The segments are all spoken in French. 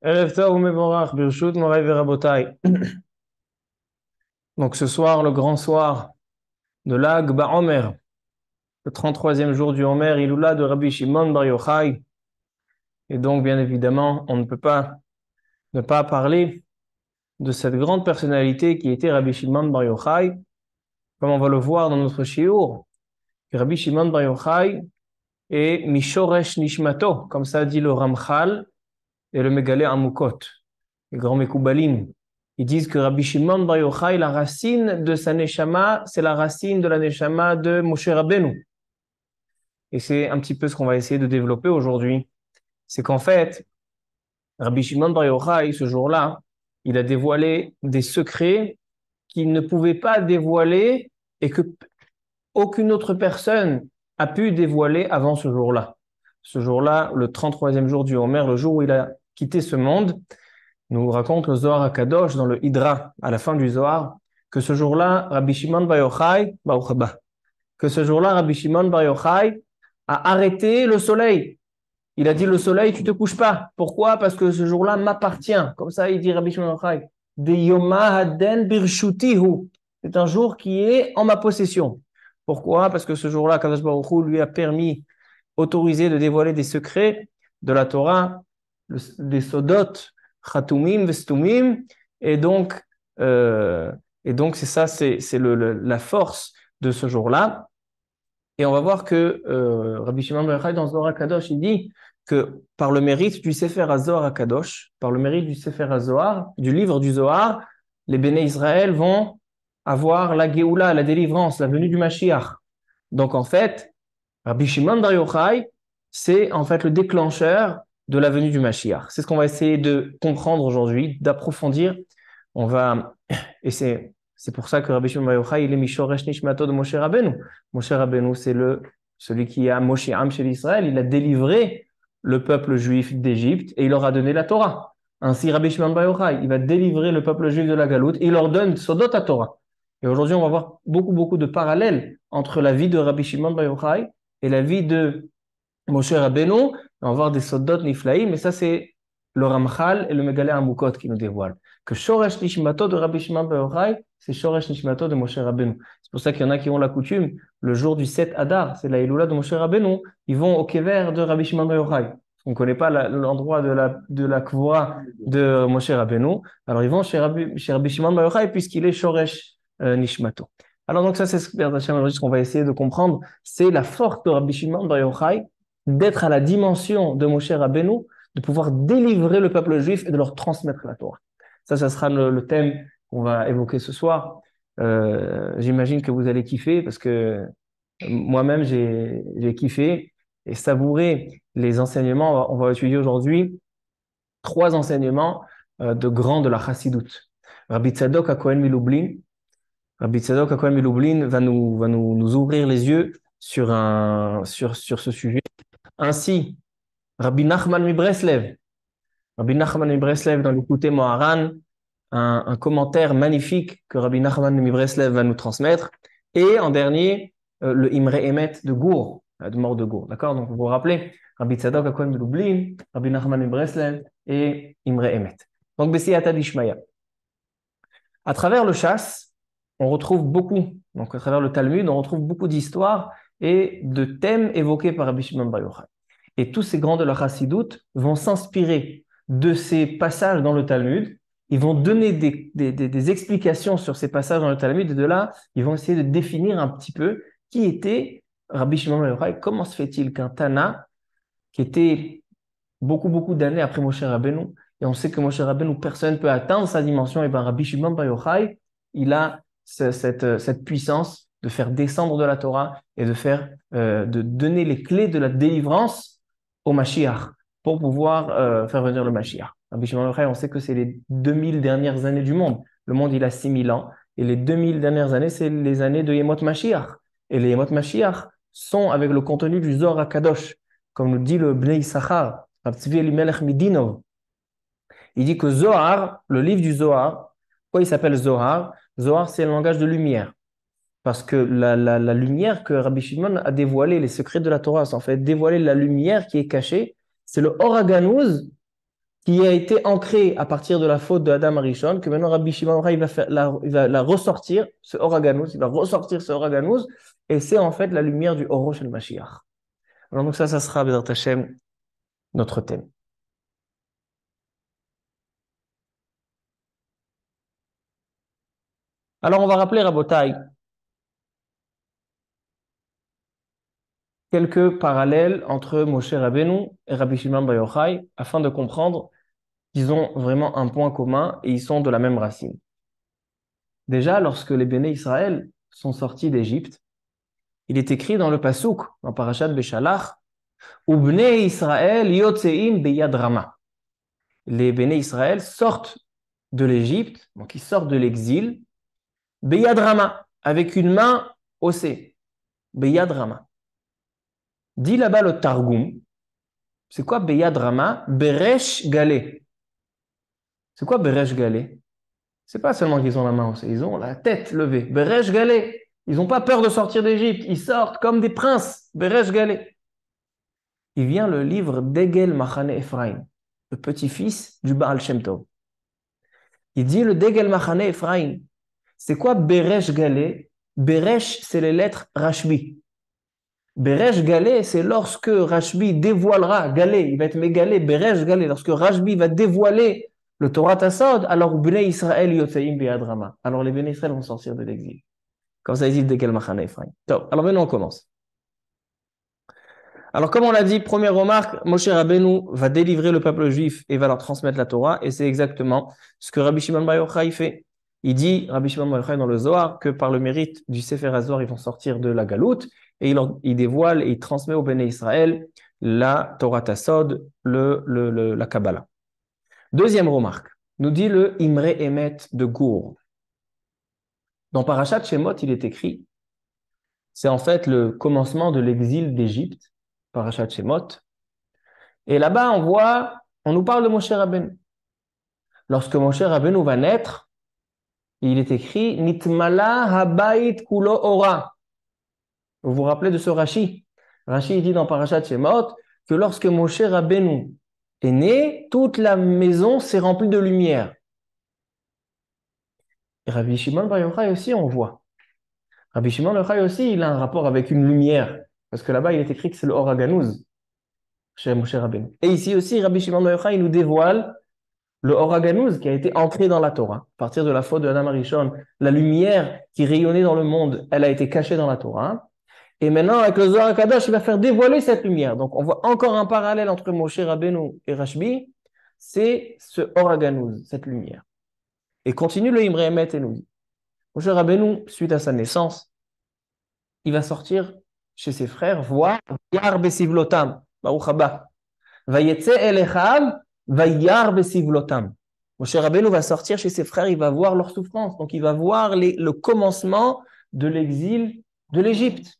Donc ce soir, le grand soir de l'Agba Omer, le 33e jour du Omer, Ilula de Rabbi Shimon Bar Yochai. Et donc, bien évidemment, on ne peut pas ne pas parler de cette grande personnalité qui était Rabbi Shimon Bar Yochai, comme on va le voir dans notre shiur. Rabbi Shimon Bar Yochai est Mishoresh Nishmato, comme ça dit le Ramchal, et le Mégalé Amoukot, les grands Mekoubalim. Ils disent que Rabbi Shimon Bar Yochai, la racine de sa Neshama, c'est la racine de la Neshama de Moshe Rabbeinu. Et c'est un petit peu ce qu'on va essayer de développer aujourd'hui. C'est qu'en fait, Rabbi Shimon Bar Yochai, ce jour-là, il a dévoilé des secrets qu'il ne pouvait pas dévoiler et que aucune autre personne a pu dévoiler avant ce jour-là. Ce jour-là, le 33e jour du Homer, le jour où il a quitter ce monde, nous raconte le Zohar Kadosh dans le Hydra, à la fin du Zohar, que ce jour-là, Rabbi Shimon Bar Yochai, que ce jour-là, Rabbi Shimon Bar a arrêté le soleil. Il a dit le soleil, tu te couches pas. Pourquoi Parce que ce jour-là m'appartient. Comme ça, il dit Rabbi Shimon Bar Yochai. De C'est un jour qui est en ma possession. Pourquoi Parce que ce jour-là, Kadosh Baruch lui a permis, autorisé de dévoiler des secrets de la Torah, des sodotes sodot, chatoumim, vestumim, et donc, euh, et donc c'est ça, c'est la force de ce jour-là. Et on va voir que euh, Rabbi Shimon Bar ben dans Zohar Kadosh, il dit que par le mérite du Sefer HaZohar Kadosh par le mérite du Sefer HaZohar du livre du Zohar, les béné Israël vont avoir la Geoula, la délivrance, la venue du Mashiach. Donc en fait, Rabbi Shimon Bar ben c'est en fait le déclencheur de la venue du Mashiach. C'est ce qu'on va essayer de comprendre aujourd'hui, d'approfondir. On va, et c'est, pour ça que Rabbi Shimon Yochai, il est Mishorech Nishmato de Moshe Rabbeinu. Moshe Rabbeinu, c'est le, celui qui a Moshe Am chez Israël. Il a délivré le peuple juif d'Égypte et il leur a donné la Torah. Ainsi, Rabbi Shimon Yochai, il va délivrer le peuple juif de la galoute et il leur donne Sodot à Torah. Et aujourd'hui, on va voir beaucoup, beaucoup de parallèles entre la vie de Rabbi Shimon Yochai et la vie de Moshe Rabbeinu, on va voir des sodot niflaï, mais ça c'est le Ramchal et le Megalé Amukot qui nous dévoilent. Que Shoresh Nishmato de Rabbi Shimon Beorai, c'est Shoresh Nishmato de Moshe Rabbeinu. C'est pour ça qu'il y en a qui ont la coutume, le jour du 7 Adar, c'est la Iloula de Moshe Rabbeinu, ils vont au Kever de Rabbi Shimon Beorai. On ne connaît pas l'endroit de la, de la de Moshe Rabbeinu. Alors ils vont chez Rabbi, chez Rabbi puisqu'il est Shoresh nishimato euh, Nishmato. Alors donc ça c'est ce qu'on va essayer de comprendre, c'est la force de Rabbi Shimon Bar Yochai d'être à la dimension de mon cher Rabbeinu, de pouvoir délivrer le peuple juif et de leur transmettre la Torah. Ça, ça sera le, thème qu'on va évoquer ce soir. Euh, j'imagine que vous allez kiffer parce que euh, moi-même, j'ai kiffé et savouré les enseignements. On va, étudier aujourd'hui trois enseignements euh, de grands de la chassidoute. Rabbi Tzadok Akohen Miloublin, Rabbi Tzadok Miloublin va, nous, va nous ouvrir les yeux sur, un, sur, sur ce sujet ainsi, Rabbi Nachman Mibreslev, Rabbi Nachman Mibreslev dans l'écouté Moharan, un, commentaire magnifique que Rabbi Nachman Mibreslev va nous transmettre, et en dernier, euh, le Imre Emet de Gour, euh, de mort de Gour. D'accord Donc vous vous rappelez, Rabbi Tzadok de Lublin, Rabbi Nachman Mibreslev et Imre Emet. Donc Bessi À travers le chasse, on retrouve beaucoup, donc à travers le Talmud, on retrouve beaucoup d'histoires et de thèmes évoqués par Rabbi Shimon Bar Yochai. Et tous ces grands de la chassidoute vont s'inspirer de ces passages dans le Talmud. Ils vont donner des, explications sur ces passages dans le Talmud. Et de là, ils vont essayer de définir un petit peu qui était Rabbi Shimon Bar Yochai. Comment se fait-il qu'un Tana, qui était beaucoup, beaucoup d'années après Moshe Rabbeinu, et on sait que Moshe Rabbeinu, personne ne peut atteindre sa dimension, et bien Rabbi Shimon Bar Yochai, il a cette, cette puissance de faire descendre de la Torah et de faire, euh, de donner les clés de la délivrance au Mashiach pour pouvoir euh, faire venir le Mashiach. on sait que c'est les 2000 dernières années du monde. Le monde, il a 6000 ans. Et les 2000 dernières années, c'est les années de Yemot Mashiach. Et les Yemot Mashiach sont avec le contenu du Zohar Kadosh, comme le dit le Bnei Issachar, Midinov. Il dit que Zohar, le livre du Zohar, pourquoi il s'appelle Zohar Zohar, c'est le langage de lumière. Parce que la, lumière que Rabbi Shimon a dévoilée, les secrets de la Torah, c'est en fait dévoiler la lumière qui est cachée. C'est le Oraganus qui a été ancré à partir de la faute de Adam Arishon, que maintenant Rabbi Shimon il va, la, ressortir, ce Oraganus. il va ressortir ce Oraganus. et c'est en fait la lumière du Oroch el Mashiach. Alors donc ça, ça sera, Bédard Hashem, notre thème. Alors on va rappeler Rabotai quelques parallèles entre Moshe Rabbeinu et Rabbi Shimon Bar Yochai afin de comprendre qu'ils ont vraiment un point commun et ils sont de la même racine. Déjà, lorsque les Béné Israël sont sortis d'Égypte, il est écrit dans le Passouk, dans Parashat Beshalach, Ubne Israël yotseim beyadrama. Les Béné Israël sortent de l'Égypte, donc ils sortent de l'exil, beyadrama, avec une main haussée, beyadrama. Dit là-bas le Targum, c'est quoi Beyad Rama Beresh Galé. C'est quoi Beresh Galé C'est pas seulement qu'ils ont la main ils ont la tête levée. Beresh Galé. Ils n'ont pas peur de sortir d'Égypte, ils sortent comme des princes. Beresh Galé. Il vient le livre d'Egel Machane Ephraim, le petit-fils du Baal Shem Tov. Il dit le Degel Machane Ephraim. C'est quoi Beresh Galé Beresh, c'est les lettres Rashbi. Beresh Galé, c'est lorsque Rashbi dévoilera, Galé, il va être mégalé, Beresh Galé, lorsque Rashbi va dévoiler le Torah Tassod, alors Bnei Israël Yotseim Beadrama. Alors les Bnei Israël vont sortir de l'exil. Comme ça, ils disent de machane Ephraim. Alors maintenant, on commence. Alors, comme on l'a dit, première remarque, Moshe Rabbeinu va délivrer le peuple juif et va leur transmettre la Torah, et c'est exactement ce que Rabbi Shimon Bar Yochai fait. Il dit, Rabbi Shimon Bar Yochai dans le Zohar, que par le mérite du Sefer HaZohar, ils vont sortir de la galoute, et il, dévoile et il transmet au Béné Israël la Torah Tassod, la Kabbalah. Deuxième remarque, nous dit le Imre Emet de Gour. Dans Parashat Shemot, il est écrit, c'est en fait le commencement de l'exil d'Égypte, Parashat Shemot. Et là-bas, on voit, on nous parle de Moshe Rabbeinu. Lorsque Moshe Rabbeinu va naître, il est écrit, Nitmala Habayit Kulo Ora. Vous vous rappelez de ce Rashi Rashi dit dans Parashat Shemot que lorsque Moshe Rabbeinu est né, toute la maison s'est remplie de lumière. Rabbi Shimon Bar Yochai aussi, on voit. Rabbi Shimon Bar Yochai aussi, il a un rapport avec une lumière, parce que là-bas, il est écrit que c'est le Horaganouz chez Moshe Rabbeinu. Et ici aussi, Rabbi Shimon Bar Yochai nous dévoile le Horaganouz qui a été entré dans la Torah. À partir de la faute de Adam Marishon, la lumière qui rayonnait dans le monde, elle a été cachée dans la Torah. Et maintenant, avec le Zohar il va faire dévoiler cette lumière. Donc, on voit encore un parallèle entre Moshe Rabbeinu et Rashbi, c'est ce Oraganouz, cette lumière. Et continue le Imre et nous dit Moshe Rabbeinu, suite à sa naissance, il va sortir chez ses frères, voir Yar Moshe Rabbeinu va sortir chez ses frères, il va voir leur souffrance. Donc, il va voir le commencement de l'exil de l'Égypte.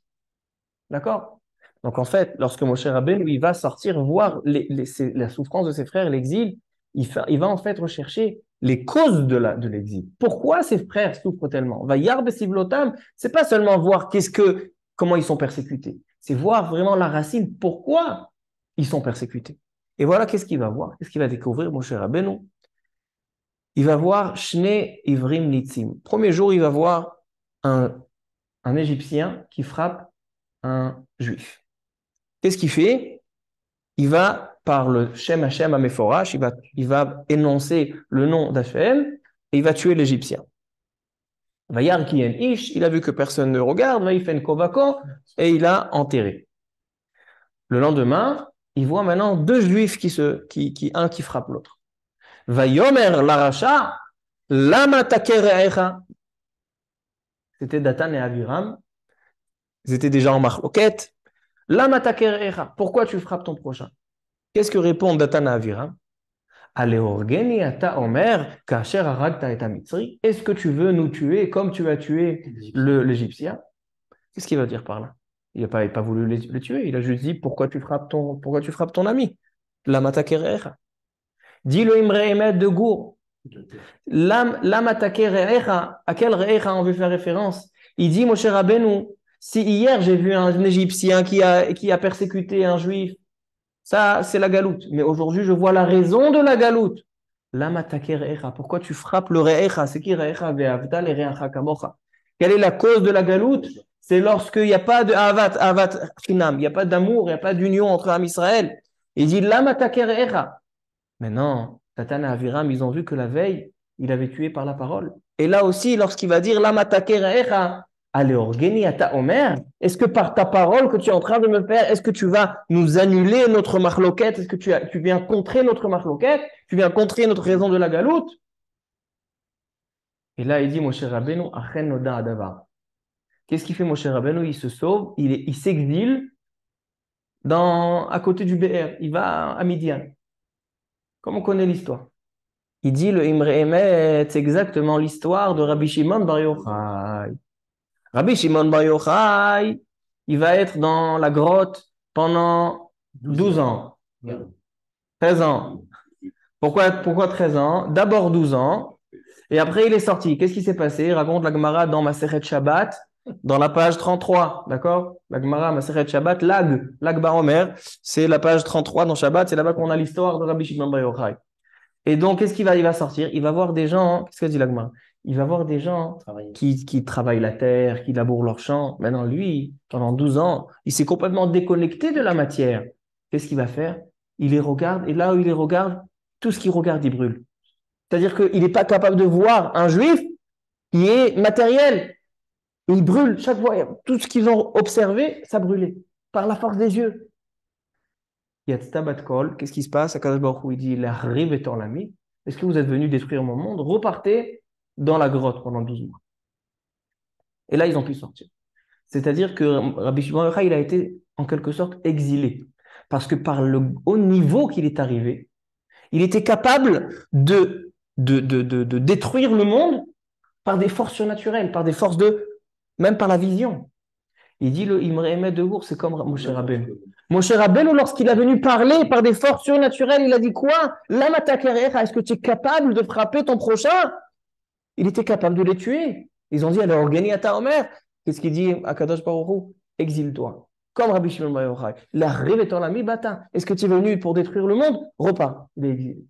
D'accord Donc en fait, lorsque Moshe Rabbeinu il va sortir voir la souffrance de ses frères, l'exil, il, va en fait rechercher les causes de, l'exil. Pourquoi ses frères souffrent tellement Vayar Besivlotam, c'est pas seulement voir qu'est-ce que, comment ils sont persécutés, c'est voir vraiment la racine, pourquoi ils sont persécutés. Et voilà qu'est-ce qu'il va voir, qu'est-ce qu'il va découvrir, mon cher Il va voir Shne Ivrim Nitzim. Premier jour, il va voir un Égyptien qui frappe un juif. Qu'est-ce qu'il fait Il va, par le Shem Hashem Améphorach, il va, il va énoncer le nom d'Hachem et il va tuer l'Égyptien. Ish, il a vu que personne ne regarde, une Kovako, et il a enterré. Le lendemain, il voit maintenant deux juifs qui se, qui, qui un qui frappe l'autre. Vayomer Laracha, Lama C'était Datan et Aviram, ils étaient déjà en marquette. Pourquoi tu frappes ton prochain Qu'est-ce que répond Datana Avira Est-ce que tu veux nous tuer comme tu as tué l'Égyptien Qu'est-ce qu'il va dire par là Il n'a pas, voulu le tuer, il a juste dit pourquoi tu frappes ton, pourquoi tu frappes ton ami Dis-le Imre de Gour. Lama à quel on veut faire référence Il dit, mon cher si hier j'ai vu un Égyptien qui a, qui a persécuté un Juif, ça c'est la galoute. Mais aujourd'hui je vois la raison de la galoute. Pourquoi tu frappes le re'echa C'est qui re'echa ve'avdal Quelle est la cause de la galoute C'est lorsqu'il n'y a pas de avat, avat il n'y a pas d'amour, il n'y a pas d'union entre Am Israël. Il dit Lama Echa. Mais non, ils ont vu que la veille, il avait tué par la parole. Et là aussi, lorsqu'il va dire Lama Echa, à ta Omer, est-ce que par ta parole que tu es en train de me faire, est-ce que tu vas nous annuler notre marloquette Est-ce que tu, viens contrer notre marloquette Tu viens contrer notre raison de la galoute Et là, il dit, Moshe Rabbeinu, Achen noda Qu'est-ce qu'il fait, Moshe Rabbeinu Il se sauve, il s'exile à côté du BR, il va à Midian. Comme on connaît l'histoire. Il dit, le Imre Emet, c'est exactement l'histoire de Rabbi Shimon Bar Rabbi Shimon Bar il va être dans la grotte pendant 12 ans, 13 ans. Pourquoi, pourquoi 13 ans D'abord 12 ans, et après il est sorti. Qu'est-ce qui s'est passé il Raconte la Gemara dans Maseret Shabbat, dans la page 33, d'accord La Gemara Maseret Shabbat, Lag, Lag Baromer, c'est la page 33 dans Shabbat, c'est là-bas qu'on a l'histoire de Rabbi Shimon Bar Yochai. Et donc, qu'est-ce qu'il va, il va sortir Il va voir des gens, qu'est-ce que dit la Gemara il va voir des gens qui, travaillent la terre, qui labourent leur champ. Maintenant, lui, pendant 12 ans, il s'est complètement déconnecté de la matière. Qu'est-ce qu'il va faire Il les regarde, et là où il les regarde, tout ce qu'il regarde, il brûle. C'est-à-dire qu'il n'est pas capable de voir un juif qui est matériel. Il brûle chaque fois. Tout ce qu'ils ont observé, ça brûlait par la force des yeux. Kol, qu'est-ce qui se passe il dit, la rive en l'ami, est-ce que vous êtes venu détruire mon monde Repartez dans la grotte pendant 12 mois. Et là, ils ont pu sortir. C'est-à-dire que Rabbi Shimon il a été en quelque sorte exilé. Parce que par le haut niveau qu'il est arrivé, il était capable de, de, détruire le monde par des forces surnaturelles, par des forces de. même par la vision. Il dit le Imre de Gour, c'est comme Moshe Rabbeinu. Moshe Rabbeinu, lorsqu'il a venu parler par des forces surnaturelles, il a dit quoi est-ce que tu es capable de frapper ton prochain il était capable de les tuer. Ils ont dit alors, ta Omer, qu'est-ce qu'il dit à Kadosh Baruch Exile-toi. Comme Rabbi Shimon Bar Yochai. La mi bata. Est-ce que tu es venu pour détruire le monde Repas. Il est exilé.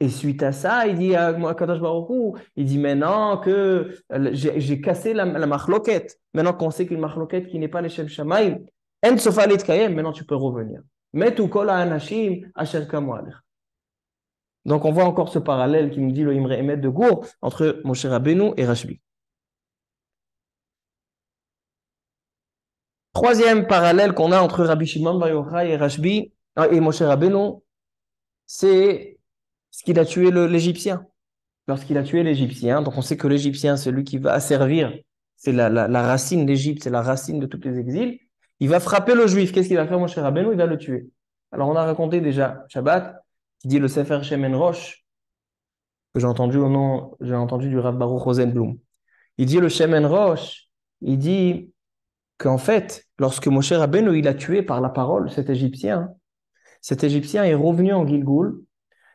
Et suite à ça, il dit à Kadosh Baruch il dit maintenant que euh, j'ai cassé la, la machloquette, maintenant qu'on sait qu'une machloquette qui n'est pas l'échelle Shamaï, en maintenant tu peux revenir. Metu kol anashim asher donc on voit encore ce parallèle qui nous dit le Imre Emet de Gour entre Moshe Rabbeinu et Rashbi. Troisième parallèle qu'on a entre Rabbi Shimon Bar et Rashbi, euh, et Moshe Rabbeinu, c'est ce qu'il a tué l'Égyptien. Lorsqu'il a tué l'Égyptien, donc on sait que l'Égyptien, celui qui va servir, c'est la, la, racine d'Égypte, c'est la racine de tous les exils. Il va frapper le Juif. Qu'est-ce qu'il va faire, Moshe Rabbeinu Il va le tuer. Alors on a raconté déjà Shabbat il dit le Sefer Shemen roche que j'ai entendu au nom, j'ai entendu du Rav Baruch Rosenblum. Il dit le Shemen roche il dit qu'en fait, lorsque Moshe Rabbeinu il a tué par la parole cet Égyptien, cet Égyptien est revenu en Gilgoul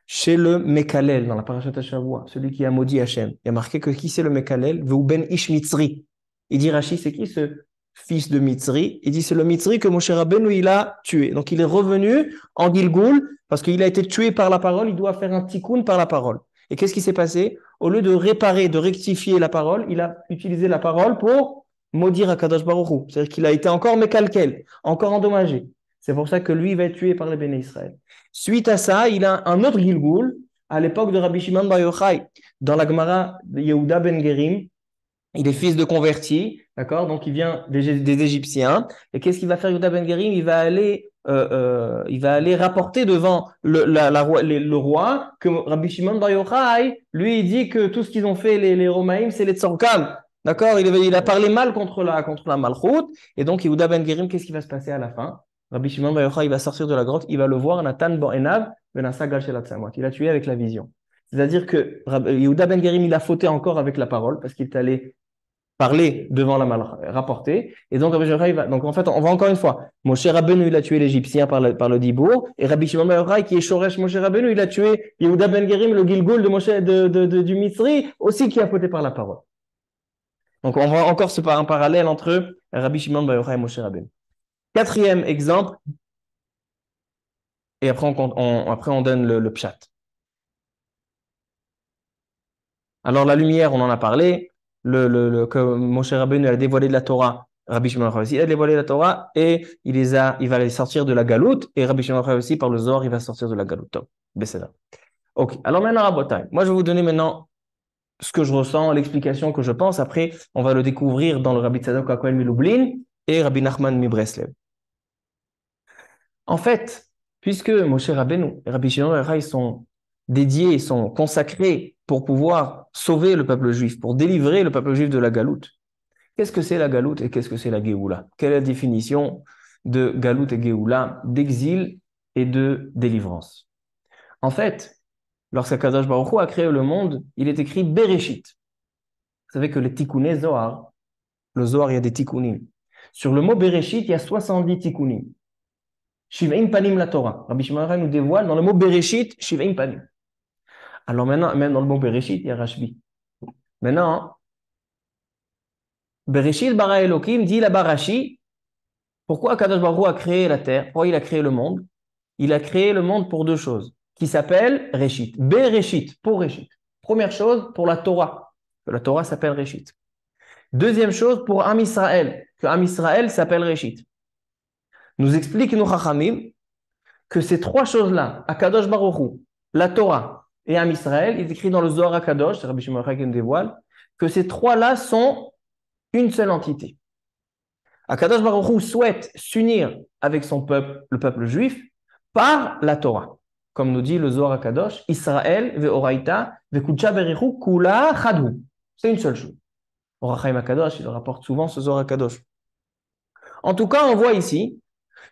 chez le Mekalel, dans la Parashat Shavua, celui qui a maudit Hachem. Il a marqué que qui c'est le Mekalel Ish Mitzri. Il dit Rashi, c'est qui ce fils de Mitzri. Il dit c'est le Mitzri que Moshe Rabbeinu il a tué. Donc il est revenu en Gilgoul parce qu'il a été tué par la parole, il doit faire un tikkun par la parole. Et qu'est-ce qui s'est passé Au lieu de réparer, de rectifier la parole, il a utilisé la parole pour maudire Akadosh Baruch C'est-à-dire qu'il a été encore mécalquel, encore endommagé. C'est pour ça que lui va être tué par les béné Israël. Suite à ça, il a un autre Gilgoul à l'époque de Rabbi Shimon Bar Yochai dans la Gemara de Yehuda Ben Gerim il est fils de converti, d'accord Donc il vient des, Égyptiens. Et qu'est-ce qu'il va faire Yuda Ben gerim Il va aller, euh, euh, il va aller rapporter devant le, le, roi que Rabbi Shimon Bar Yochai, lui, il dit que tout ce qu'ils ont fait les, les c'est les Tzorkam. D'accord il, il, a parlé mal contre la, contre la Malchut. Et donc Yehuda Ben gerim qu'est-ce qui va se passer à la fin Rabbi Shimon Bar Yochai, il va sortir de la grotte, il va le voir, Nathan ben ben Il a tué avec la vision. C'est-à-dire que Yehuda Ben gerim il a fauté encore avec la parole parce qu'il est allé parler devant la mal rapportée. Et donc, donc en fait, on voit encore une fois. Moshe Rabbeinu, il a tué l'Égyptien par, le... par le Dibourg. Et Rabbi Shimon Bar qui est Shoresh Moshe Rabbeinu, il a tué Yehuda Ben Gerim, le Gilgul de de, de, de, du Mitzri, aussi qui a fauté par la parole. Donc, on voit encore ce un parallèle entre Rabbi Shimon Bar et Moshe Rabbeinu. Quatrième exemple. Et après, on, on, après on donne le, le Alors, la lumière, on en a parlé le, le, que mon cher Rabbeinu a dévoilé de la Torah. Rabbi Shimon aussi a dévoilé la Torah et il, les a, il va les sortir de la galoute. Et Rabbi Shimon aussi, par le Zohar il va sortir de la galoute. Ok, alors maintenant, Rabotai. Moi, je vais vous donner maintenant ce que je ressens, l'explication que je pense. Après, on va le découvrir dans le Rabbi Tzadok mi Miloublin et Rabbi Nachman mi-Breslev En fait, puisque Moshe Rabbeinu et Rabbi Shimon ils sont dédiés, ils sont consacrés pour pouvoir sauver le peuple juif, pour délivrer le peuple juif de la galoute. Qu'est-ce que c'est la galoute et qu'est-ce que c'est la Géoula Quelle est la définition de galoute et Géoula, d'exil et de délivrance En fait, lorsque Baruch Hu a créé le monde, il est écrit Bereshit. Vous savez que les Tikounés, Zohar, le Zohar, il y a des tikkunim. Sur le mot Bereshit, il y a 70 tikkunim. Shiva'im panim la Torah. Rabbi Shimon nous dévoile dans le mot Bereshit, Shiva'im panim. Alors maintenant, même dans le bon Bereshit, il y a Rashbi. Maintenant, Bereshit bara Elohim dit la Barashi, pourquoi Kadosh Baruch a créé la terre Pourquoi il a créé le monde Il a créé le monde pour deux choses, qui s'appellent Reshit. Bereshit, pour Reshit. Première chose, pour la Torah, que la Torah s'appelle Reshit. Deuxième chose, pour Am Israël, que Am Israël s'appelle Reshit. Nous explique nous Chachamim que ces trois choses-là, Akadosh Baruch la Torah et à Israël, il écrit dans le Zohar HaKadosh, c'est Rabbi Shimon qui nous dévoile, que ces trois-là sont une seule entité. Akadosh Baruch Hu souhaite s'unir avec son peuple, le peuple juif, par la Torah. Comme nous dit le Zohar HaKadosh, Israël ve'oraita ve berichu kula chadhu. C'est une seule chose. Orachaim HaKadosh, il rapporte souvent ce Zohar HaKadosh. En tout cas, on voit ici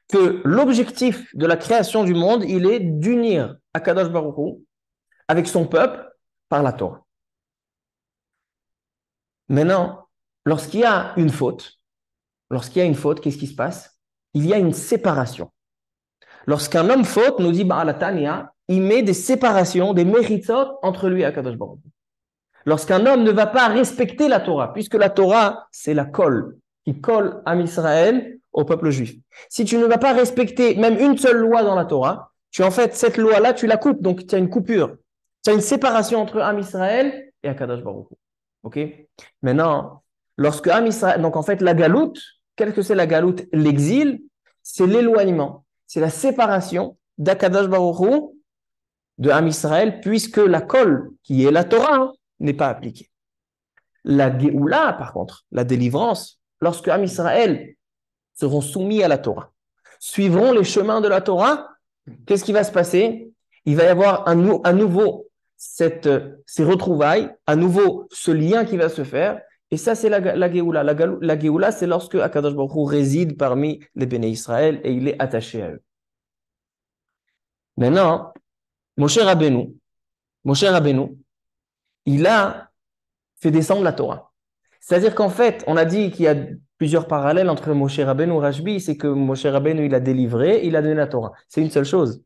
que l'objectif de la création du monde, il est d'unir Akadosh Baruch Hu avec son peuple par la Torah. Maintenant, lorsqu'il y a une faute, lorsqu'il y a une faute, qu'est-ce qui se passe Il y a une séparation. Lorsqu'un homme faute, nous dit Ba'alatania, il met des séparations, des mérites entre lui et Akadosh Baruch. Lorsqu'un homme ne va pas respecter la Torah, puisque la Torah, c'est la colle qui colle à Israël au peuple juif. Si tu ne vas pas respecter même une seule loi dans la Torah, tu en fait, cette loi-là, tu la coupes, donc tu as une coupure une séparation entre Am Israël et Akadash Baruch. Ok Maintenant, lorsque Am Israël. Donc en fait, la galoute, quelle que c'est la galoute L'exil, c'est l'éloignement, c'est la séparation d'Akadash Baruch de Am Israël, puisque la colle, qui est la Torah, hein, n'est pas appliquée. La Géoula, par contre, la délivrance, lorsque Am Israël seront soumis à la Torah, suivront les chemins de la Torah, qu'est-ce qui va se passer Il va y avoir un nouveau cette, euh, ces retrouvailles, à nouveau ce lien qui va se faire. Et ça, c'est la, la La, c'est lorsque Akadosh Baruch réside parmi les béné Israël et il est attaché à eux. Maintenant, Moshe Rabbeinu, Moshe Rabbeinu, il a fait descendre la Torah. C'est-à-dire qu'en fait, on a dit qu'il y a plusieurs parallèles entre Moshe Rabbeinu et Rajbi, c'est que Moshe Rabbeinu, il a délivré, il a donné la Torah. C'est une seule chose.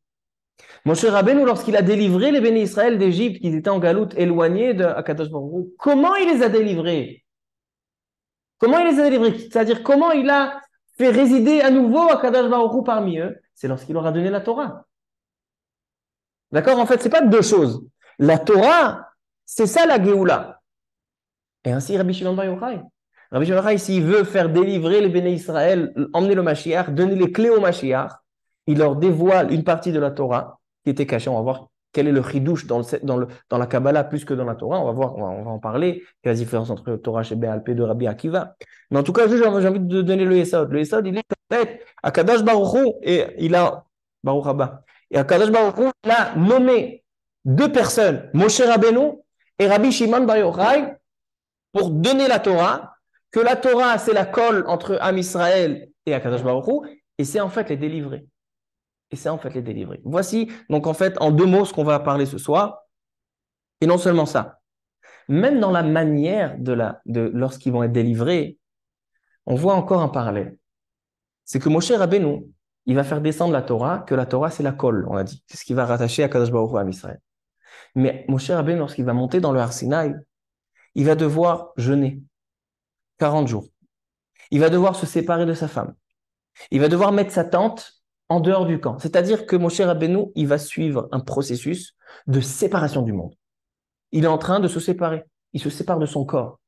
Moshe Rabbeinu, lorsqu'il a délivré les bénis Israël d'Égypte, qui étaient en galoute, éloignés de Akadosh comment il les a délivrés Comment il les a délivrés C'est-à-dire, comment il a fait résider à nouveau Akadash Baruch parmi eux C'est lorsqu'il leur a donné la Torah. D'accord En fait, ce n'est pas deux choses. La Torah, c'est ça la Géoula. Et ainsi, Rabbi Shimon Bar Yochai. Rabbi Shimon Bar Yochai, s'il veut faire délivrer les bénis Israël, emmener le Mashiach, donner les clés au Mashiach, il leur dévoile une partie de la Torah qui était cachée. On va voir quel est le chidouche dans, le, dans, le, dans la Kabbalah plus que dans la Torah. On va voir, on va, en parler. Quelle est la différence entre Torah chez Béalpé de Rabbi Akiva. Mais en tout cas, j'ai envie de donner le Yesod. Le Yesod, il est en fait à Baruchou et il a Baruch Et à a nommé deux personnes, Moshe Rabbeinu et Rabbi Shimon Bar pour donner la Torah, que la Torah, c'est la colle entre Am Israël et Akadash Baruch et c'est en fait les délivrer. Et ça, en fait les délivrer. Voici donc en fait en deux mots ce qu'on va parler ce soir. Et non seulement ça, même dans la manière de la, de lorsqu'ils vont être délivrés, on voit encore un parallèle. C'est que Moshe Rabbeinu, il va faire descendre la Torah, que la Torah c'est la colle, on a dit. C'est ce qui va rattacher à Kadosh Baruch à Israël. Mais Moshe Rabbeinu, lorsqu'il va monter dans le Harsinaï, il va devoir jeûner 40 jours. Il va devoir se séparer de sa femme. Il va devoir mettre sa tente en dehors du camp. C'est-à-dire que mon cher Abénou, il va suivre un processus de séparation du monde. Il est en train de se séparer. Il se sépare de son corps.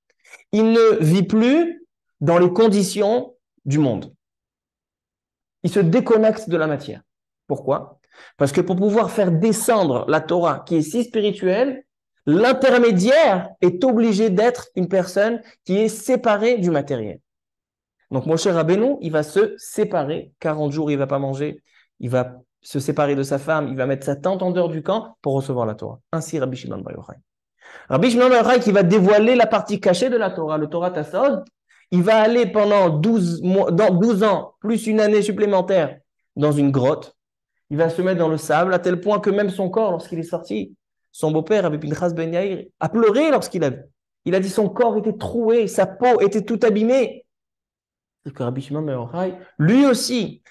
Il ne vit plus dans les conditions du monde. Il se déconnecte de la matière. Pourquoi Parce que pour pouvoir faire descendre la Torah, qui est si spirituelle, l'intermédiaire est obligé d'être une personne qui est séparée du matériel. Donc Moshe Rabbeinu, il va se séparer. 40 jours, il va pas manger. Il va se séparer de sa femme. Il va mettre sa tente en dehors du camp pour recevoir la Torah. Ainsi Rabbi Shimon Bar Yochai. Rabbi Shimon Bar qui va dévoiler la partie cachée de la Torah, le Torah Tassod. Il va aller pendant 12, mois, dans ans, plus une année supplémentaire, dans une grotte. Il va se mettre dans le sable à tel point que même son corps, lorsqu'il est sorti, son beau-père, Rabbi Pinchas Ben Yair, a pleuré lorsqu'il a vu. Il a dit son corps était troué, sa peau était tout abîmée. Ben lui aussi,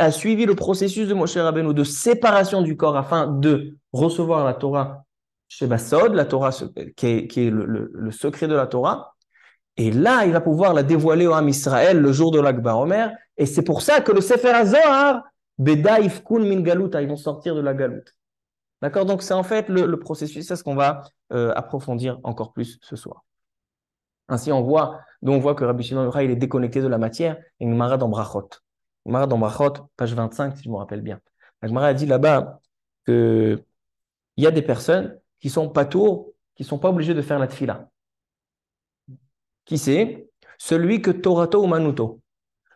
a suivi le processus de Moshe Rabbeinu de séparation du corps afin de recevoir la Torah chez Bassod, la Torah qui est, le, secret de la Torah. Et là, il va pouvoir la dévoiler au Ham Israël le jour de l'Akbar Omer. Et c'est pour ça que le Sefer HaZohar, Min Galuta, ils vont sortir de la Galoute. D'accord Donc c'est en fait le, processus, c'est ce qu'on va euh, approfondir encore plus ce soir. Ainsi, on voit, donc voit que Rabbi Shimon Yochai, il est déconnecté de la matière. Et mara dans Brachot. Gemara dans Brachot, page 25, si je me rappelle bien. La mara a dit là-bas qu'il y a des personnes qui sont pas qui sont pas obligées de faire la tfila. Qui c'est Celui que Torato ou Manuto.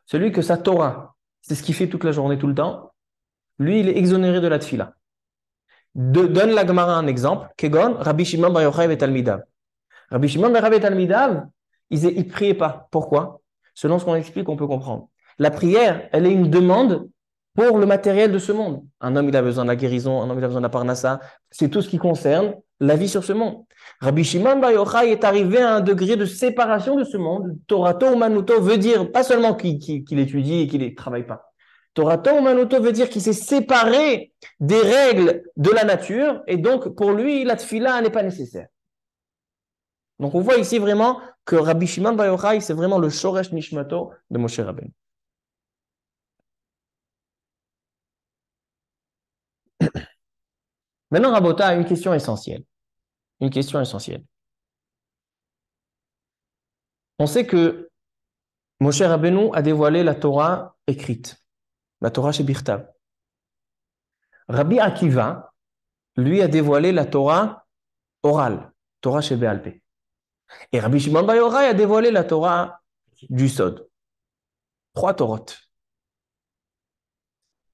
Celui que sa Torah, c'est ce qu'il fait toute la journée, tout le temps. Lui, il est exonéré de la tfila. donne la Gemara un exemple. Kegon, Rabbi Shimon Bar Yochai almidab. Rabbi Shimon ben Rabbi Talmidav, ils ne priaient pas. Pourquoi Selon ce qu'on explique, on peut comprendre. La prière, elle est une demande pour le matériel de ce monde. Un homme, il a besoin de la guérison, un homme, il a besoin de la C'est tout ce qui concerne la vie sur ce monde. Rabbi Shimon ben Yochai est arrivé à un degré de séparation de ce monde. Torato Manuto veut dire pas seulement qu'il étudie et qu'il ne travaille pas. Torato Manuto veut dire qu'il s'est séparé des règles de la nature et donc pour lui, la tfila n'est pas nécessaire. Donc on voit ici vraiment que Rabbi Shimon Bar Yochai, c'est vraiment le Shoresh Nishmato de Moshe Rabbeinu. Maintenant, Rabota a une question essentielle. Une question essentielle. On sait que Moshe Rabbeinu a dévoilé la Torah écrite, la Torah chez Rabbi Akiva, lui, a dévoilé la Torah orale, Torah chez Béalpé. Et Rabbi Shimon Bar a dévoilé la Torah du Sod. Trois Torahs.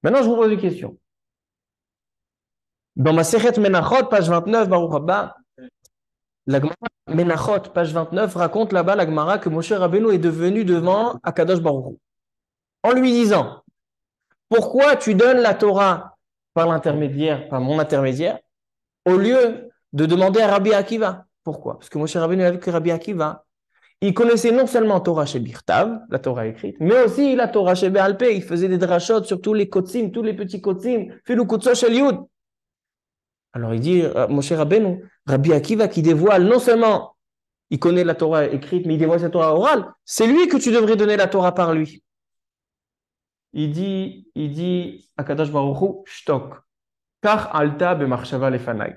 Maintenant, je vous pose une question. Dans ma Sechet Menachot, page 29, Baruch Abba, la Menachot, page 29, raconte là-bas la Gemara que Moshe Rabbeinu est devenu devant Akadosh Baruch en lui disant Pourquoi tu donnes la Torah par l'intermédiaire, par mon intermédiaire, au lieu de demander à Rabbi Akiva pourquoi Parce que Moshe Rabbeinu a que Rabbi Akiva, il connaissait non seulement Torah chez Birtav, la Torah écrite, mais aussi la Torah chez Béalpé. Il faisait des drachotes sur tous les kotsim, tous les petits kotzim, le kotso chez Alors il dit, euh, Moshe Rabbeinu, Rabbi Akiva qui dévoile non seulement il connaît la Torah écrite, mais il dévoile sa Torah orale. C'est lui que tu devrais donner la Torah par lui. Il dit, il dit, Akadash Baruchu, shtok, Kach alta lefanai.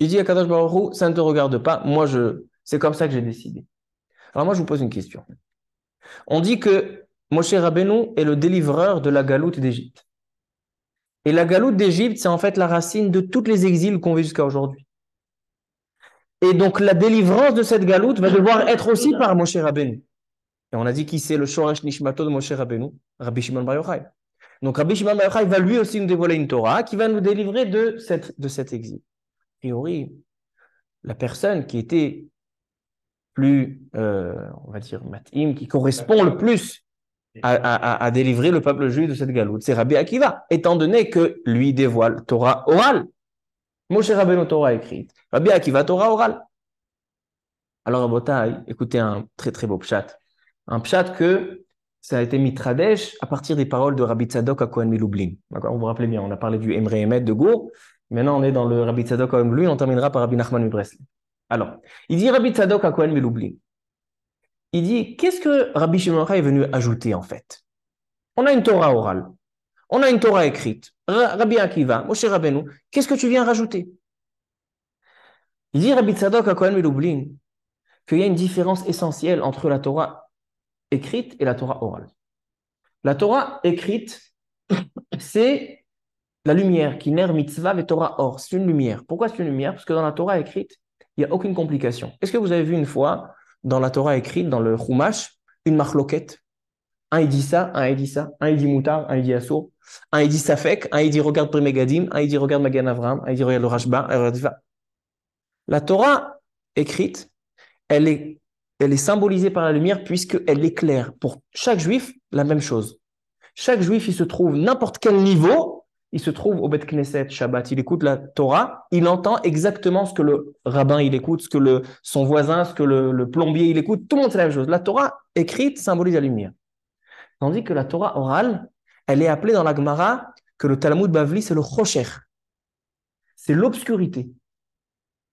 Il dit à Kadosh Baruch ça ne te regarde pas, moi je, c'est comme ça que j'ai décidé. Alors moi je vous pose une question. On dit que Moshe Rabbeinu est le délivreur de la galoute d'Égypte. Et la galoute d'Égypte, c'est en fait la racine de tous les exils qu'on vit jusqu'à aujourd'hui. Et donc la délivrance de cette galoute va devoir être aussi par Moshe Rabbeinu. Et on a dit qui c'est le Shorash Nishmato de Moshe Rabbeinu, Rabbi Shimon Bar Donc Rabbi Shimon Bar va lui aussi nous dévoiler une Torah qui va nous délivrer de, cette, de cet exil priori, la personne qui était plus, euh, on va dire, qui correspond le plus à, délivrer le peuple juif de cette galoute, c'est Rabbi Akiva, étant donné que lui dévoile Torah orale. Moshe Rabbeinu Torah écrite, Rabbi Akiva Torah orale. Alors Rabotai, écoutez un très très beau pshat. Un pshat que ça a été mitradesh à partir des paroles de Rabbi Tzadok à Kohen Miloublin. Vous vous rappelez bien, on a parlé du Emre Emet de Gour. Maintenant, on est dans le Rabbi Tzadok comme lui, on terminera par Rabbi Nachman Mibresli. Alors, il dit Rabbi Tzadok à Il dit Qu'est-ce que Rabbi Shimon est venu ajouter en fait On a une Torah orale, on a une Torah écrite. Rabbi Akiva, Moshe Rabbeinu, qu'est-ce que tu viens rajouter Il dit Rabbi Tzadok à Kohen qu'il y a une différence essentielle entre la Torah écrite et la Torah orale. La Torah écrite, c'est la lumière qui ner mitzvah et Torah or, c'est une lumière. Pourquoi c'est une lumière Parce que dans la Torah écrite, il n'y a aucune complication. Est-ce que vous avez vu une fois, dans la Torah écrite, dans le Chumash, une marloquette Un il dit ça, un il dit ça, un il dit moutar, un il dit assour, un il dit safek, un il dit regarde Primegadim, un il dit regarde Magan Avram, un il dit regarde le Rashba, La Torah écrite, elle est, elle est symbolisée par la lumière puisqu'elle éclaire pour chaque juif la même chose. Chaque juif, il se trouve n'importe quel niveau, il se trouve au Bet Knesset Shabbat, il écoute la Torah, il entend exactement ce que le rabbin il écoute, ce que le, son voisin, ce que le, plombier il écoute, tout le monde c'est la même chose. La Torah écrite symbolise la lumière. Tandis que la Torah orale, elle est appelée dans la Gemara que le Talmud Bavli c'est le rocher. C'est l'obscurité.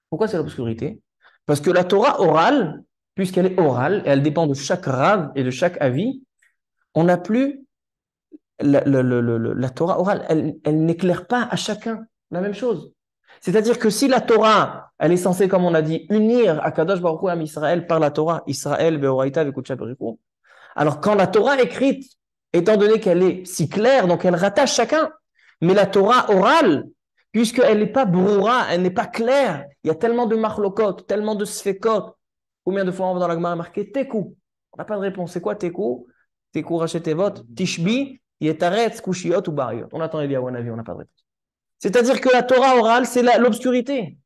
Pourquoi c'est l'obscurité Parce que la Torah orale, puisqu'elle est orale, et elle dépend de chaque rave et de chaque avis, on n'a plus la, la, Torah orale, elle, n'éclaire pas à chacun la même chose. C'est-à-dire que si la Torah, elle est censée, comme on a dit, unir Kadosh Baruch Hu Israël par la Torah, Israël, Beoraita, alors quand la Torah écrite, étant donné qu'elle est si claire, donc elle rattache chacun, mais la Torah orale, puisqu'elle n'est pas broura, elle n'est pas claire, il y a tellement de marlokot, tellement de sfekot, combien de fois on va dans la Gemara marqué Tekou On n'a pas de réponse. C'est quoi Tekou Tekou, rachetez Tishbi, il arrête, ou bariot. On attend Eliyahu Hanavi, on n'a pas de réponse. C'est-à-dire que la Torah orale, c'est l'obscurité.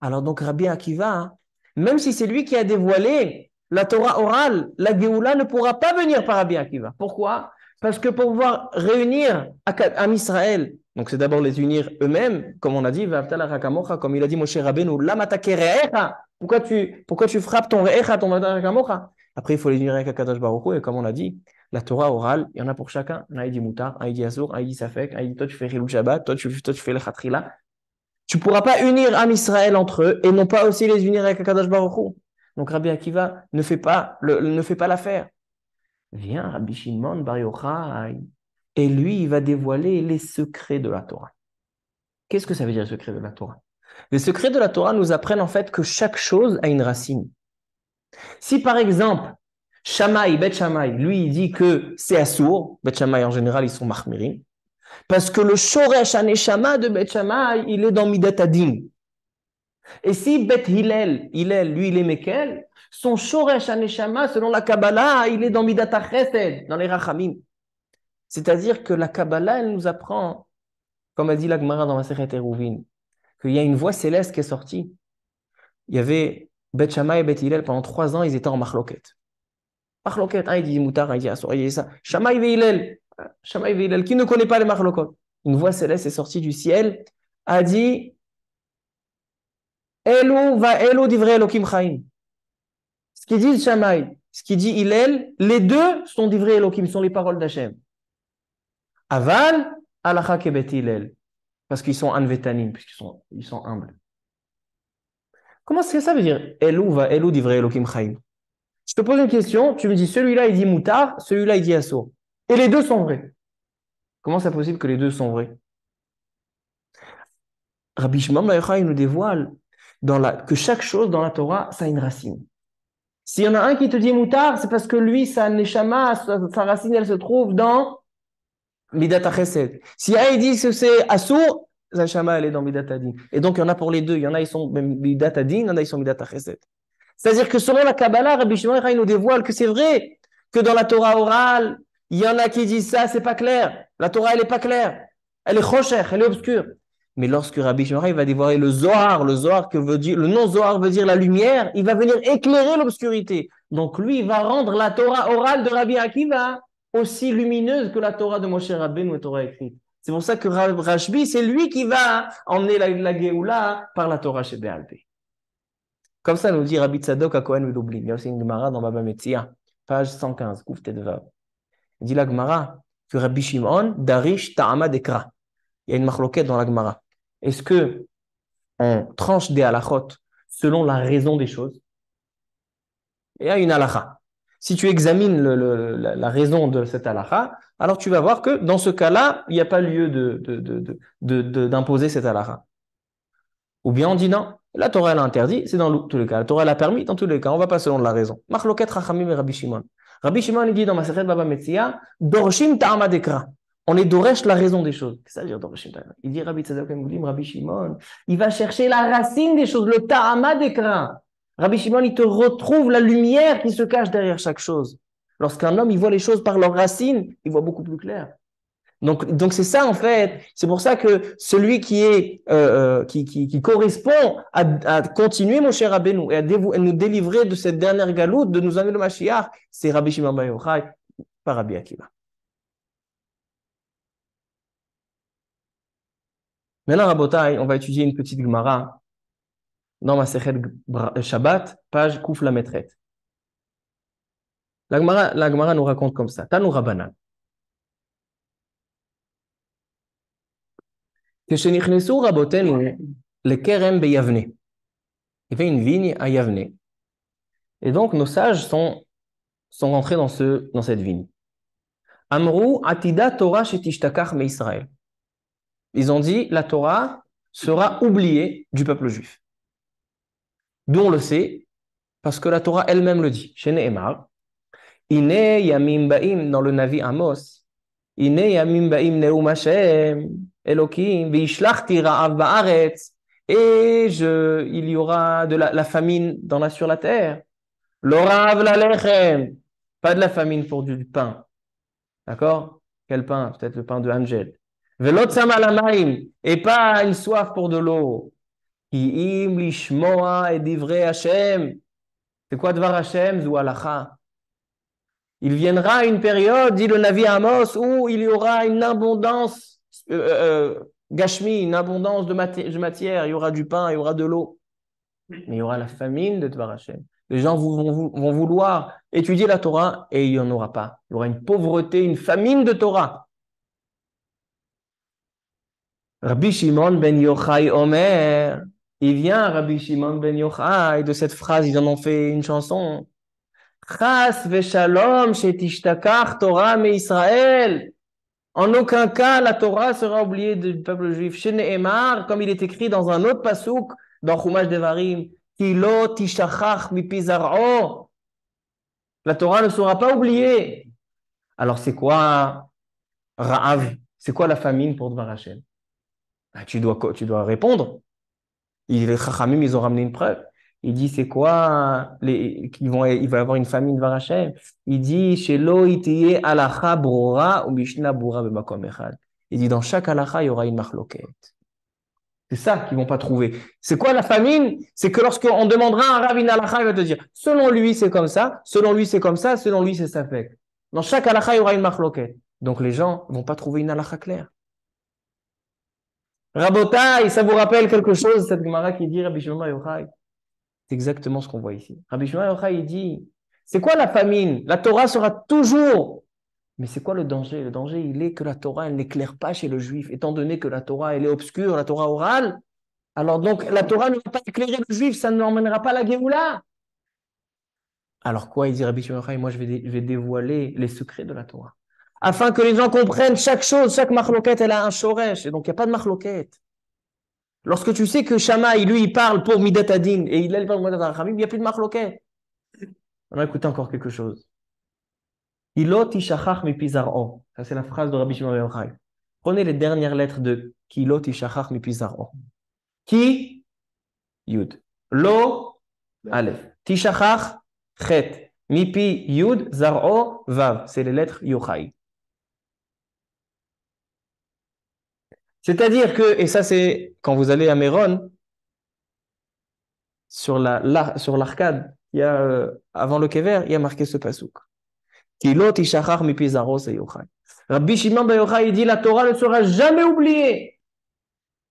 Alors donc Rabbi Akiva, hein, même si c'est lui qui a dévoilé la Torah orale, la Geula ne pourra pas venir par Rabbi Akiva. Pourquoi Parce que pour pouvoir réunir Am Israël, donc c'est d'abord les unir eux-mêmes, comme on a dit, comme il a dit Moshe Rabbeinu, pourquoi tu, pourquoi tu frappes ton Re'echa, ton Après, il faut les unir avec Akadosh Baruch et comme on a dit, la Torah orale, il y en a pour chacun. Un Aïdi Moutar, un Aïdi Azour, un Aïdi Safek, un Aïdi Toi tu fais Rilou Shabbat, toi tu, fais le Khatrila. Tu pourras pas unir Am Israël entre eux et non pas aussi les unir avec Akadash Baruchou. Donc Rabbi Akiva ne fait pas, ne fait pas l'affaire. Viens Rabbi Shimon Bar Yochai et lui il va dévoiler les secrets de la Torah. Qu'est-ce que ça veut dire les secrets de la Torah Les secrets de la Torah nous apprennent en fait que chaque chose a une racine. Si par exemple Shamaï, Bet Shamaï, lui, il dit que c'est assourd. Bet Shamaï, en général, ils sont marmirim. Parce que le Shoresh Aneshama de Bet Shamaï, il est dans Midat Adin. Et si Bet Hillel, Hillel, lui, il est Mekel, son Shoresh Aneshama, selon la Kabbalah, il est dans Midat dans les Rachamim. C'est-à-dire que la Kabbalah, elle nous apprend, comme a dit la Gemara dans la Sechet Eruvin, qu'il y a une voix céleste qui est sortie. Il y avait Bet Shamaï et Bet Hillel, pendant trois ans, ils étaient en marloquette. Marloquet, un il dit Moutar, un il dit Assour, ça. Shamaï Veilel, Shamaï Veilel, qui ne connaît pas les Marloquet. Une voix céleste est sortie du ciel, a dit Elo va Elo divrei Elohim Chaim. Ce qu'il dit Shamaï, ce qu'il dit Ilel, les deux sont divrei Elohim, sont les paroles d'Hachem. Aval, Alacha Kebet Ilel, Parce qu'ils sont anvetanim, puisqu'ils sont, ils sont humbles. Comment ça veut dire Elou va Elou divrei Elohim Chaim je te pose une question, tu me dis celui-là il dit moutard, celui-là il dit assour. Et les deux sont vrais. Comment c'est possible que les deux sont vrais Rabbi Shimon il nous dévoile que chaque chose dans la Torah, ça a une racine. S'il y en a un qui te dit moutard, c'est parce que lui, sa sa, sa racine, elle se trouve dans Midata Chesed. Si un il dit que c'est assour, sa neshama, elle est dans Midata Din. Et donc, il y en a pour les deux. Il y en a, ils sont Midata Din, il y en a, ils sont Midata Chesed. C'est-à-dire que selon la Kabbalah, Rabbi Shimon il nous dévoile que c'est vrai que dans la Torah orale, il y en a qui disent ça, c'est pas clair. La Torah, elle n'est pas claire. Elle est rochère, elle est obscure. Mais lorsque Rabbi Shimon va dévoiler le Zohar, le Zohar que veut dire, le nom Zohar veut dire la lumière, il va venir éclairer l'obscurité. Donc lui, il va rendre la Torah orale de Rabbi Akiva aussi lumineuse que la Torah de Moshe nous la Torah écrite. C'est pour ça que Rashbi, c'est lui qui va emmener la, Géoula par la Torah chez Béalpé. Comme ça nous dit Rabbi Tzadok à Kohen Lublin. Il y a aussi une Gemara dans Baba Metzia, page 115, de Vav. Il dit la Gemara que Rabbi Shimon, Darish, Ta'ama, Dekra. Il y a une marloquette dans la Gemara. Est-ce que on tranche des halachot selon la raison des choses Il y a une halacha. Si tu examines la, raison de cette halacha, alors tu vas voir que dans ce cas-là, il n'y a pas lieu d'imposer cette halacha. Ou bien on dit non, la Torah elle interdit, c'est dans tous les cas. La Torah elle a permis, dans tous les cas, on ne va pas selon la raison. et Rabbi Shimon. Rabbi Shimon il dit dans Maseret Baba Metzia, Dorshim Ta'ama Dekra. On est Doresh la raison des choses. Qu'est-ce que ça veut dire Dorshim Ta'ama Il dit Rabbi Tzadok Rabbi Shimon, il va chercher la racine des choses, le Ta'ama Dekra. Rabbi Shimon il te retrouve la lumière qui se cache derrière chaque chose. Lorsqu'un homme il voit les choses par leurs racines, il voit beaucoup plus clair. Donc, donc c'est ça en fait. C'est pour ça que celui qui est euh, euh qui, qui, qui, correspond à, à, continuer mon cher Rabbeinu et à, nous délivrer de cette dernière galoute, de nous amener le Mashiach, c'est Rabbi Shimon Bar Yochai, par Rabbi Akiva. Maintenant, Rabotai, on va étudier une petite Gemara dans ma Sechet Shabbat, page Kouf la Maîtrette. La Gemara, la Gemara nous raconte comme ça. Tanou Rabanan. כשנכנסו רבותינו לכרם ביבנה, il y avait une vigne à Yavne. Et donc nos sages sont, sont rentrés dans, ce, dans cette vigne. Amrou atida Torah shetishtakach me Israël. Ils ont dit la Torah sera oubliée du peuple juif. D'où on le sait, parce que la Torah elle-même le dit, chez Ine yamim ba'im dans le Navi Amos. Ine yamim ba'im neum et je, il y aura de la, famine dans la, sur la terre. L'orav pas de la famine pour du, pain. D'accord Quel pain Peut-être le pain de Angel. Et pas une soif pour de l'eau. C'est quoi Dvar Hashem Il viendra une période, dit le Navi Amos, où il y aura une abondance euh, euh gashmi, une abondance de, matière, il y aura du pain, il y aura de l'eau. Mais il y aura la famine de Torah Les gens vont, vouloir étudier la Torah et il n'y en aura pas. Il y aura une pauvreté, une famine de Torah. Rabbi Shimon ben Yochai Omer, il vient Rabbi Shimon ben Yochai de cette phrase, ils en ont fait une chanson. Chas veshalom Torah me Israël. En aucun cas, la Torah sera oubliée du peuple juif. chez Emar, comme il est écrit dans un autre pasouk, dans Chumash Devarim, tishachach La Torah ne sera pas oubliée. Alors c'est quoi Ra'av C'est quoi la famine pour Dvar ben, tu, dois, tu dois répondre. Les Chachamim, ils ont ramené une preuve. Il dit, c'est quoi les, qui vont, Il va y avoir une famine de Varachem. Il dit, chez ou bura Il dit, dans chaque alacha, il y aura une marloquette. C'est ça qu'ils vont pas trouver. C'est quoi la famine C'est que lorsqu'on demandera à un rabbin alacha, il va te dire, selon lui, c'est comme ça, selon lui, c'est comme ça, selon lui, c'est ça fait. Dans chaque alacha, il y aura une marloquette. Donc les gens vont pas trouver une alacha claire. Rabotai, ça vous rappelle quelque chose, cette Gemara qui dit Rabbi c'est exactement ce qu'on voit ici. Rabbi Shimon il dit c'est quoi la famine La Torah sera toujours. Mais c'est quoi le danger Le danger, il est que la Torah, elle n'éclaire pas chez le juif, étant donné que la Torah, elle est obscure, la Torah orale. Alors donc, la Torah ne va pas éclairer le juif, ça ne l'emmènera pas à la Géoula. Alors quoi Il dit Rabbi Shimon moi je vais, je vais dévoiler les secrets de la Torah afin que les gens comprennent chaque chose, chaque marloquette, elle a un shoresh. Et donc, il n'y a pas de marloquette. Lorsque tu sais que Shammai, lui, il parle pour Midat et il parle pour Midat il n'y a plus de marloquet. On a écouté encore quelque chose. Ilot ishachach mipizar'o. Ça, c'est la phrase de Rabbi Shimon ben Yochai. Prenez les dernières lettres de tishachach ishachach zar'o »« Ki, Yud. Lo, Aleph. Tishachach, Chet. Mipi, Yud, Zar'o, Vav. C'est les lettres Yochai. C'est-à-dire que, et ça c'est quand vous allez à Méron, sur la, sur l'arcade, il y a euh, avant le Kéver, il y a marqué ce pasouk. E Rabbi Shimon ben Yochai dit la Torah ne sera jamais oubliée.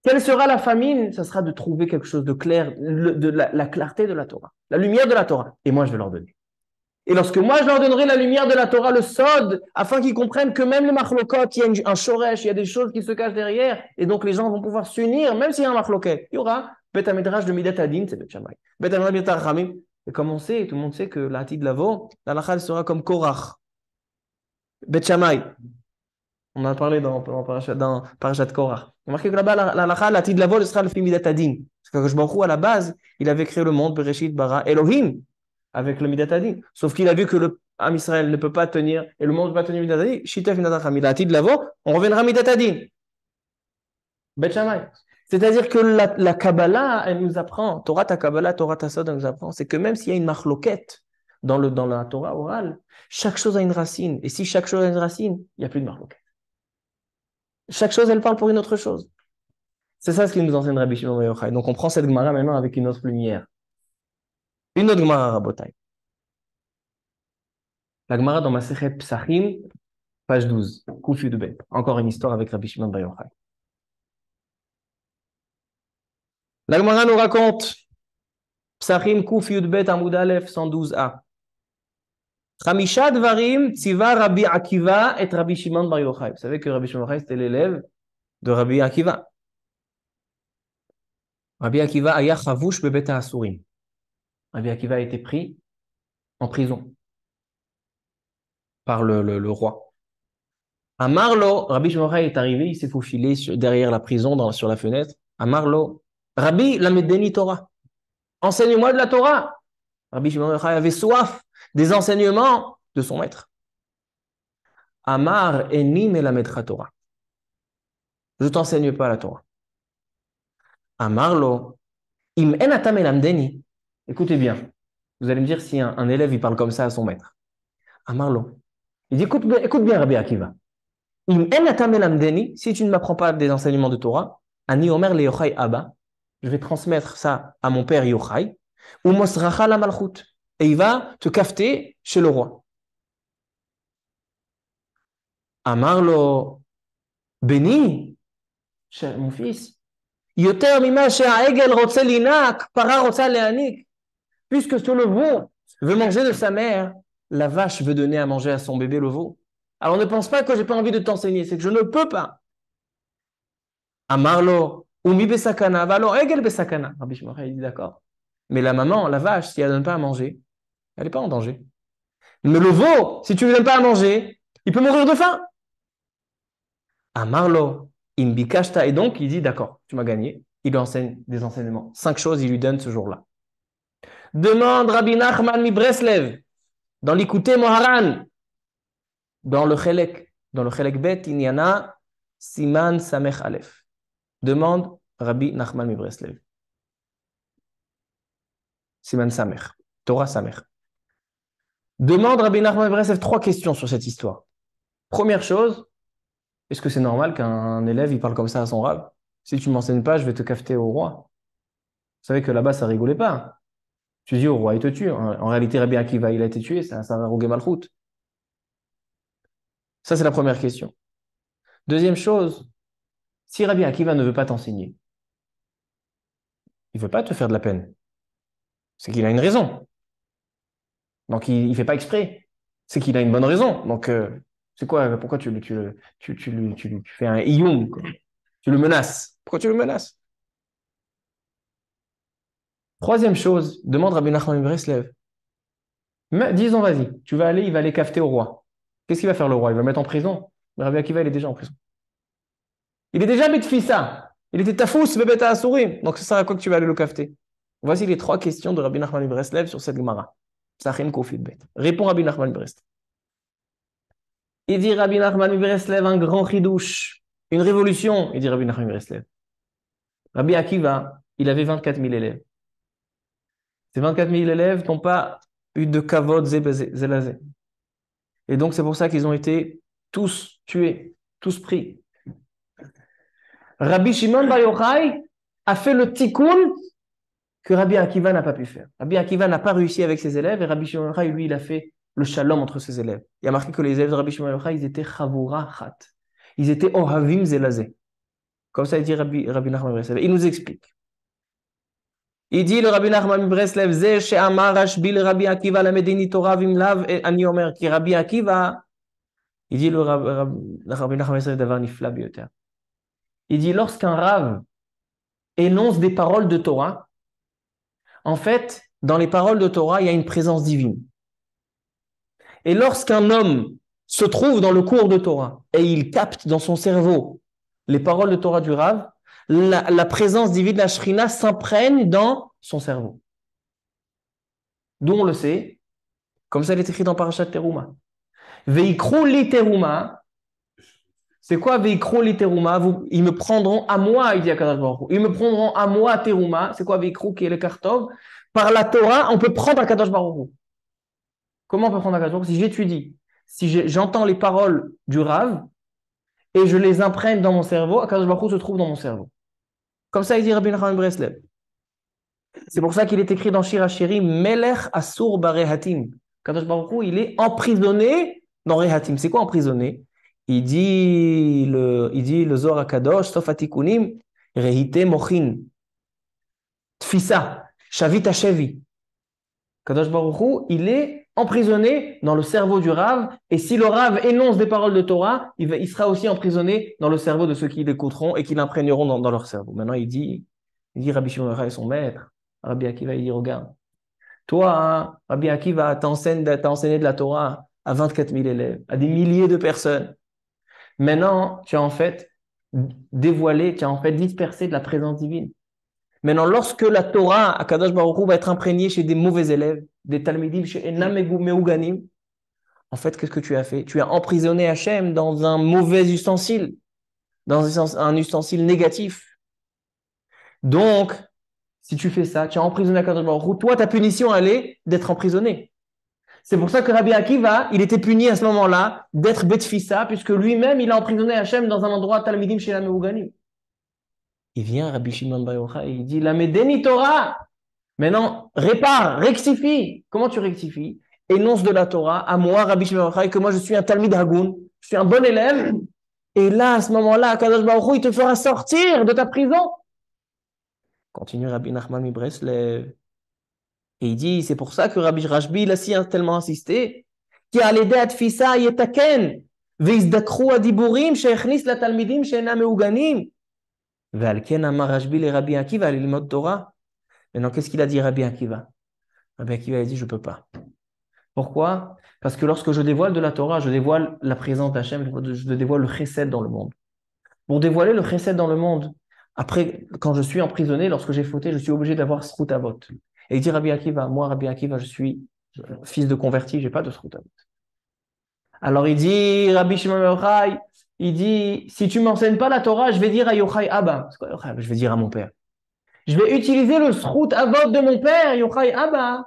Quelle sera la famine Ça sera de trouver quelque chose de clair, de la, clarté de la Torah, la lumière de la Torah. Et moi, je vais leur donner. Et lorsque moi, je leur donnerai la lumière de la Torah, le sod, afin qu'ils comprennent que même les machlokot, il y a un shoresh, il y a des choses qui se cachent derrière, et donc les gens vont pouvoir s'unir, même s'il y a un machloket. Il y aura Bet de Midat Adin, c'est Bet Bet Et comme on sait, tout le monde sait que la de Lavo, la sera comme Korach. Bet On en a parlé dans, dans, dans Parashat Korach. marqué que là-bas, la lacha, la de Lavo, sera le film Midat Adin. Parce que compte à la base, il avait créé le monde, Bereshit, Bara, Elohim avec le Midatadin. Sauf qu'il a vu que le Am Israël ne peut pas tenir et le monde ne peut pas tenir Midatadin. Shitef Midatadin. de l'avant, on reviendra Midatadin. C'est-à-dire que la, Kabbalah, elle nous apprend, Torah ta Kabbalah, Torah ta Sod, elle nous apprend, c'est que même s'il y a une marloquette dans, le, dans la Torah orale, chaque chose a une racine. Et si chaque chose a une racine, il n'y a plus de marloquette. Chaque chose, elle parle pour une autre chose. C'est ça ce qu'il nous enseigne Rabbi Shimon Yochai. Donc on prend cette Gemara maintenant avec une autre lumière. Une autre Gemara, Rabotai. La Gemara dans Masechet Psahim, page 12, Kufi Encore une histoire avec Rabbi Shimon Yochai. La Gemara nous raconte Psachim Kufi de 112a. Khamisha Dvarim Tziva Rabbi Akiva et Rabbi Shimon Bar Yochai. Vous savez que Rabbi Shimon Bar Yochai, c'était l'élève de Rabbi Akiva. Rabbi Akiva Aya Chavush Bebet Asurim. Rabbi Akiva a été pris en prison par le, roi. À Marlo, Rabbi Shemora est arrivé, il s'est faufilé derrière la prison, sur la fenêtre. À Marlo, Rabbi Lamedeni Torah, enseigne-moi de la Torah. Rabbi Shemora avait soif des enseignements de son maître. Amar Eni me la Torah. Je t'enseigne pas la Torah. Amarlo, im enatam elamdeni. Écoutez bien. Vous allez me dire si un, élève, il parle comme ça à son maître. À ah, Il dit, écoute, bien Rabbi Akiva. Si tu ne m'apprends pas des enseignements de Torah, je vais transmettre ça à mon père Yochai, ou la et il va te cafeter chez le roi. Amarlo, ah, béni, mon fils, Yoter Mima Egel Para Leanik, Puisque ce le veau veut manger de sa mère, la vache veut donner à manger à son bébé le veau. Alors ne pense pas que je n'ai pas envie de t'enseigner, c'est que je ne peux pas. Amarlo, umi besakana, valo egel besakana. Rabbi il dit d'accord. Mais la maman, la vache, si elle ne donne pas à manger, elle n'est pas en danger. Mais le veau, si tu ne lui donnes pas à manger, il peut mourir de faim. Amarlo, kashta » Et donc, il dit d'accord, tu m'as gagné. Il lui enseigne des enseignements. Cinq choses, il lui donne ce jour-là. Demande Rabbi Nachman mi dans l'écouté Moharan, dans le Chelek, dans le Chelek Bet, il y en a Siman Samech Aleph. Demande Rabbi Nachman mi Siman Samech, Torah Samech. Demande Rabbi Nachman mi trois questions sur cette histoire. Première chose, est-ce que c'est normal qu'un élève il parle comme ça à son rab Si tu ne m'enseignes pas, je vais te cafeter au roi. Vous savez que là-bas, ça rigolait pas. Hein. Tu dis au oh, roi, il te tue. En, réalité, Rabbi Akiva, il a été tué, c'est un mal route. Ça, c'est la première question. Deuxième chose, si Rabbi Akiva ne veut pas t'enseigner, il ne veut pas te faire de la peine. C'est qu'il a une raison. Donc, il ne fait pas exprès. C'est qu'il a une bonne raison. Donc, euh, c'est quoi Pourquoi tu, tu, fais un iyum Tu le menaces. Pourquoi tu le menaces Troisième chose, demande à Benachman Breslev. Disons, vas-y, tu vas aller, il va aller cafeter au roi. Qu'est-ce qu'il va faire le roi Il va le mettre en prison. Rabbi Akiva, il est déjà en prison. Il est déjà ça. Il était tafous, bébé à souri. Donc, ça sert à quoi que tu vas aller le cafeter Voici les trois questions de Rabbi Nachman Ibreslev sur cette Gemara. Sachem Bet. Répond Rabbi Nachman Breslev. Il dit Rabbi Nachman Ibreslev un grand chidouche, une révolution. Il dit Rabbi Nachman Ibreslev. Rabbi Akiva, il avait 24 000 élèves. Ces 24 000 élèves n'ont pas eu de kavod zelazé. Et donc, c'est pour ça qu'ils ont été tous tués, tous pris. Rabbi Shimon Bar Yochai a fait le tikkun que Rabbi Akiva n'a pas pu faire. Rabbi Akiva n'a pas réussi avec ses élèves et Rabbi Shimon Bar Yochai, lui, il a fait le shalom entre ses élèves. Il a marqué que les élèves de Rabbi Shimon Bar Yochai, ils étaient chat. Ils étaient ohavim zelazé. Comme ça, dit Rabbi, Rabbi Nachman Il nous explique. Il dit le Rabbi Nachman Breslev, Ze She'amar Rashbi le Rabbi Akiva la Medini Torah Vimlav Ani Omer ki Rabbi Akiva. Il dit le Rabbi Nachman Breslev d'avoir nifla bioter. Il dit lorsqu'un rave énonce des paroles de Torah, en fait, dans les paroles de Torah, il y a une présence divine. Et lorsqu'un homme se trouve dans le cours de Torah et il capte dans son cerveau les paroles de Torah du Rav, la, présence divine, la Shrina, s'imprègne dans son cerveau. D'où on le sait, comme ça il est écrit dans Parashat Teruma. Veikro Teruma, c'est quoi Veikro Teruma Ils me prendront à moi, il dit à Ils me prendront à moi Teruma. C'est quoi Veikro qui est le Kartov Par la Torah, on peut prendre Kadosh Baruch Comment on peut prendre Kadosh Baruch Si j'étudie, si j'entends les paroles du Rav et je les imprègne dans mon cerveau, Kadosh Baruch se trouve dans mon cerveau. Comme ça, il dit Rabbi Nachman Breslev. C'est pour ça qu'il est écrit dans Shirachiri Melech Asur Barehatim. Kadosh Baruchou, il est emprisonné dans Rehatim. C'est quoi emprisonné il dit, le, il dit le Zohar Kadosh, Tofatikunim Rehite Mochin. Tfisa, Shavita Shevi. Kadosh Baruchou, il est emprisonné dans le cerveau du rave, et si le rave énonce des paroles de Torah, il, sera aussi emprisonné dans le cerveau de ceux qui l'écouteront et qui l'imprégneront dans, leur cerveau. Maintenant, il dit, il dit Rabbi Shimon est son maître. Rabbi Akiva, il dit, regarde, toi, hein, Rabbi Akiva, t'as enseigné de la Torah à 24 000 élèves, à des milliers de personnes. Maintenant, tu as en fait dévoilé, tu as en fait dispersé de la présence divine. Maintenant, lorsque la Torah, à Baruch va être imprégnée chez des mauvais élèves, des Talmidim, chez mm. Enam Meuganim, en fait, qu'est-ce que tu as fait Tu as emprisonné Hachem dans un mauvais ustensile, dans un ustensile négatif. Donc, si tu fais ça, tu as emprisonné Akadosh Baruch toi, ta punition, allait d'être emprisonné. C'est pour ça que Rabbi Akiva, il était puni à ce moment-là d'être Betfissa, puisque lui-même, il a emprisonné Hachem dans un endroit Talmidim chez Meuganim il vient Rabbi Shimon Bar Yochai, il dit la Médéni Torah. Maintenant, répare, rectifie. Comment tu rectifies Énonce de la Torah à moi, Rabbi Shimon Bar que moi je suis un Talmid Hagoun, je suis un bon élève. Et là, à ce moment-là, Kadosh Baruch il te fera sortir de ta prison. Continue Rabbi Nachman Mibreslev. Et il dit, c'est pour ça que Rabbi Rajbi, il a si tellement insisté, qui a l'aide à Tfisa Yetaken, adiburim, la talmidim, Rabbi Akiva, Torah. Maintenant, qu'est-ce qu'il a dit Rabbi Akiva Rabbi Akiva a dit, je ne peux pas. Pourquoi Parce que lorsque je dévoile de la Torah, je dévoile la présence d'Hachem, je dévoile le chesed dans le monde. Pour dévoiler le chesed dans le monde, après, quand je suis emprisonné, lorsque j'ai fauté, je suis obligé d'avoir sroutavot. Et il dit Rabbi Akiva, moi Rabbi Akiva, je suis fils de converti, je n'ai pas de sroutavot. Alors il dit Rabbi Shimon il dit Si tu m'enseignes pas la Torah, je vais dire à Yochai Abba. Je vais dire à mon père. Je vais utiliser le srout avot de mon père, Yochai Abba.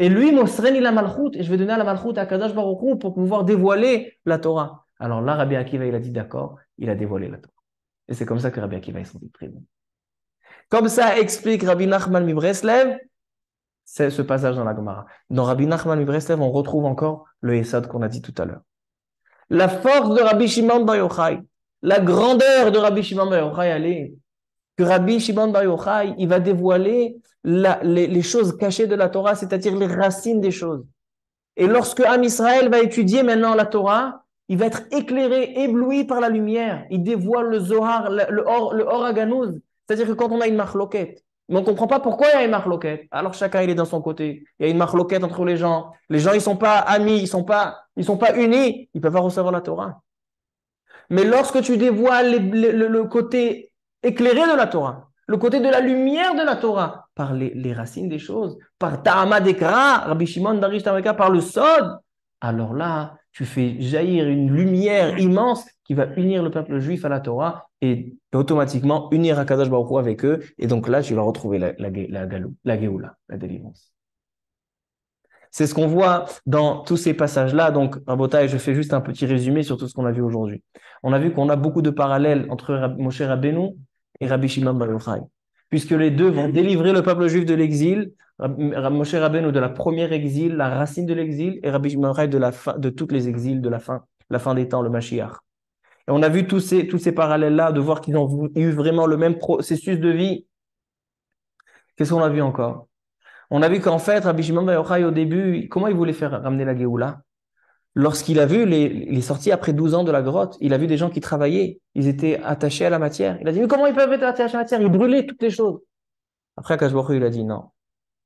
Et lui, Mosreni la malchut, et je vais donner la malchut à Kadash Baruch pour pouvoir dévoiler la Torah. Alors là, Rabbi Akiva, il a dit d'accord, il a dévoilé la Torah. Et c'est comme ça que Rabbi Akiva est sorti très Comme ça explique Rabbi Nachman Mibreslev, c'est ce passage dans la Gemara. Dans Rabbi Nachman Mibreslev, on retrouve encore le essad qu'on a dit tout à l'heure. La force de Rabbi Shimon Bar Yochai, la grandeur de Rabbi Shimon Bar Yochai, que Rabbi Shimon Bar Yochai, il va dévoiler les, choses cachées de la Torah, c'est-à-dire les racines des choses. Et lorsque Am Israël va étudier maintenant la Torah, il va être éclairé, ébloui par la lumière. Il dévoile le Zohar, le, le, c'est-à-dire que quand on a une marloquette, mais on ne comprend pas pourquoi il y a une marloquette. Alors chacun, il est dans son côté. Il y a une marloquette entre les gens. Les gens, ils ne sont pas amis, ils ne sont, pas, ils sont pas unis. Ils ne peuvent pas recevoir la Torah. Mais lorsque tu dévoiles le, côté éclairé de la Torah, le côté de la lumière de la Torah, par les, racines des choses, par Ta'ama Dekra, Rabbi Shimon Darish par le Sod, alors là, tu fais jaillir une lumière immense qui va unir le peuple juif à la Torah et automatiquement unir Akadosh Baruch avec eux. Et donc là, tu vas retrouver la, la, la, la délivrance. C'est ce qu'on voit dans tous ces passages-là. Donc, Rabotai, je fais juste un petit résumé sur tout ce qu'on a vu aujourd'hui. On a vu qu'on a beaucoup de parallèles entre Moshe Rabbeinu et Rabbi Shimon Bar puisque les deux vont délivrer le peuple juif de l'exil, Moshe ou de la première exil, la racine de l'exil, et Rabbi Shimon de, la de toutes les exils de la fin, la fin des temps, le Mashiach. Et on a vu tous ces, ces parallèles-là, de voir qu'ils ont eu vraiment le même processus de vie. Qu'est-ce qu'on a vu encore On a vu qu'en fait, Rabbi Shimon ben au début, comment il voulait faire ramener la Géoula Lorsqu'il a vu, les, sorties est après 12 ans de la grotte, il a vu des gens qui travaillaient, ils étaient attachés à la matière. Il a dit, mais comment ils peuvent être attachés à la matière Ils brûlaient toutes les choses. Après, Hu, il a dit, non,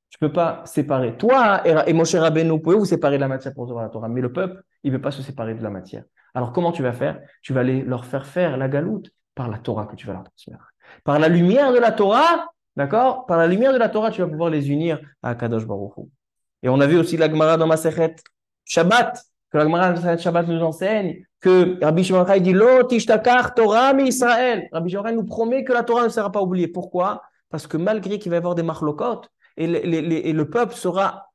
tu peux pas séparer. Toi et mon cher vous pouvez vous séparer de la matière pour recevoir la Torah, mais le peuple, il ne veut pas se séparer de la matière. Alors comment tu vas faire Tu vas aller leur faire faire la galoute par la Torah que tu vas leur transmettre. Par la lumière de la Torah, d'accord Par la lumière de la Torah, tu vas pouvoir les unir à Kadosh Baruch Et on a vu aussi Gemara dans Masechet Shabbat, que la de Shabbat nous enseigne, que Rabbi Shimon dit L'otishtakar Torah mi Israël. Rabbi Shimon nous promet que la Torah ne sera pas oubliée. Pourquoi Parce que malgré qu'il va y avoir des marlokotes et, le peuple sera,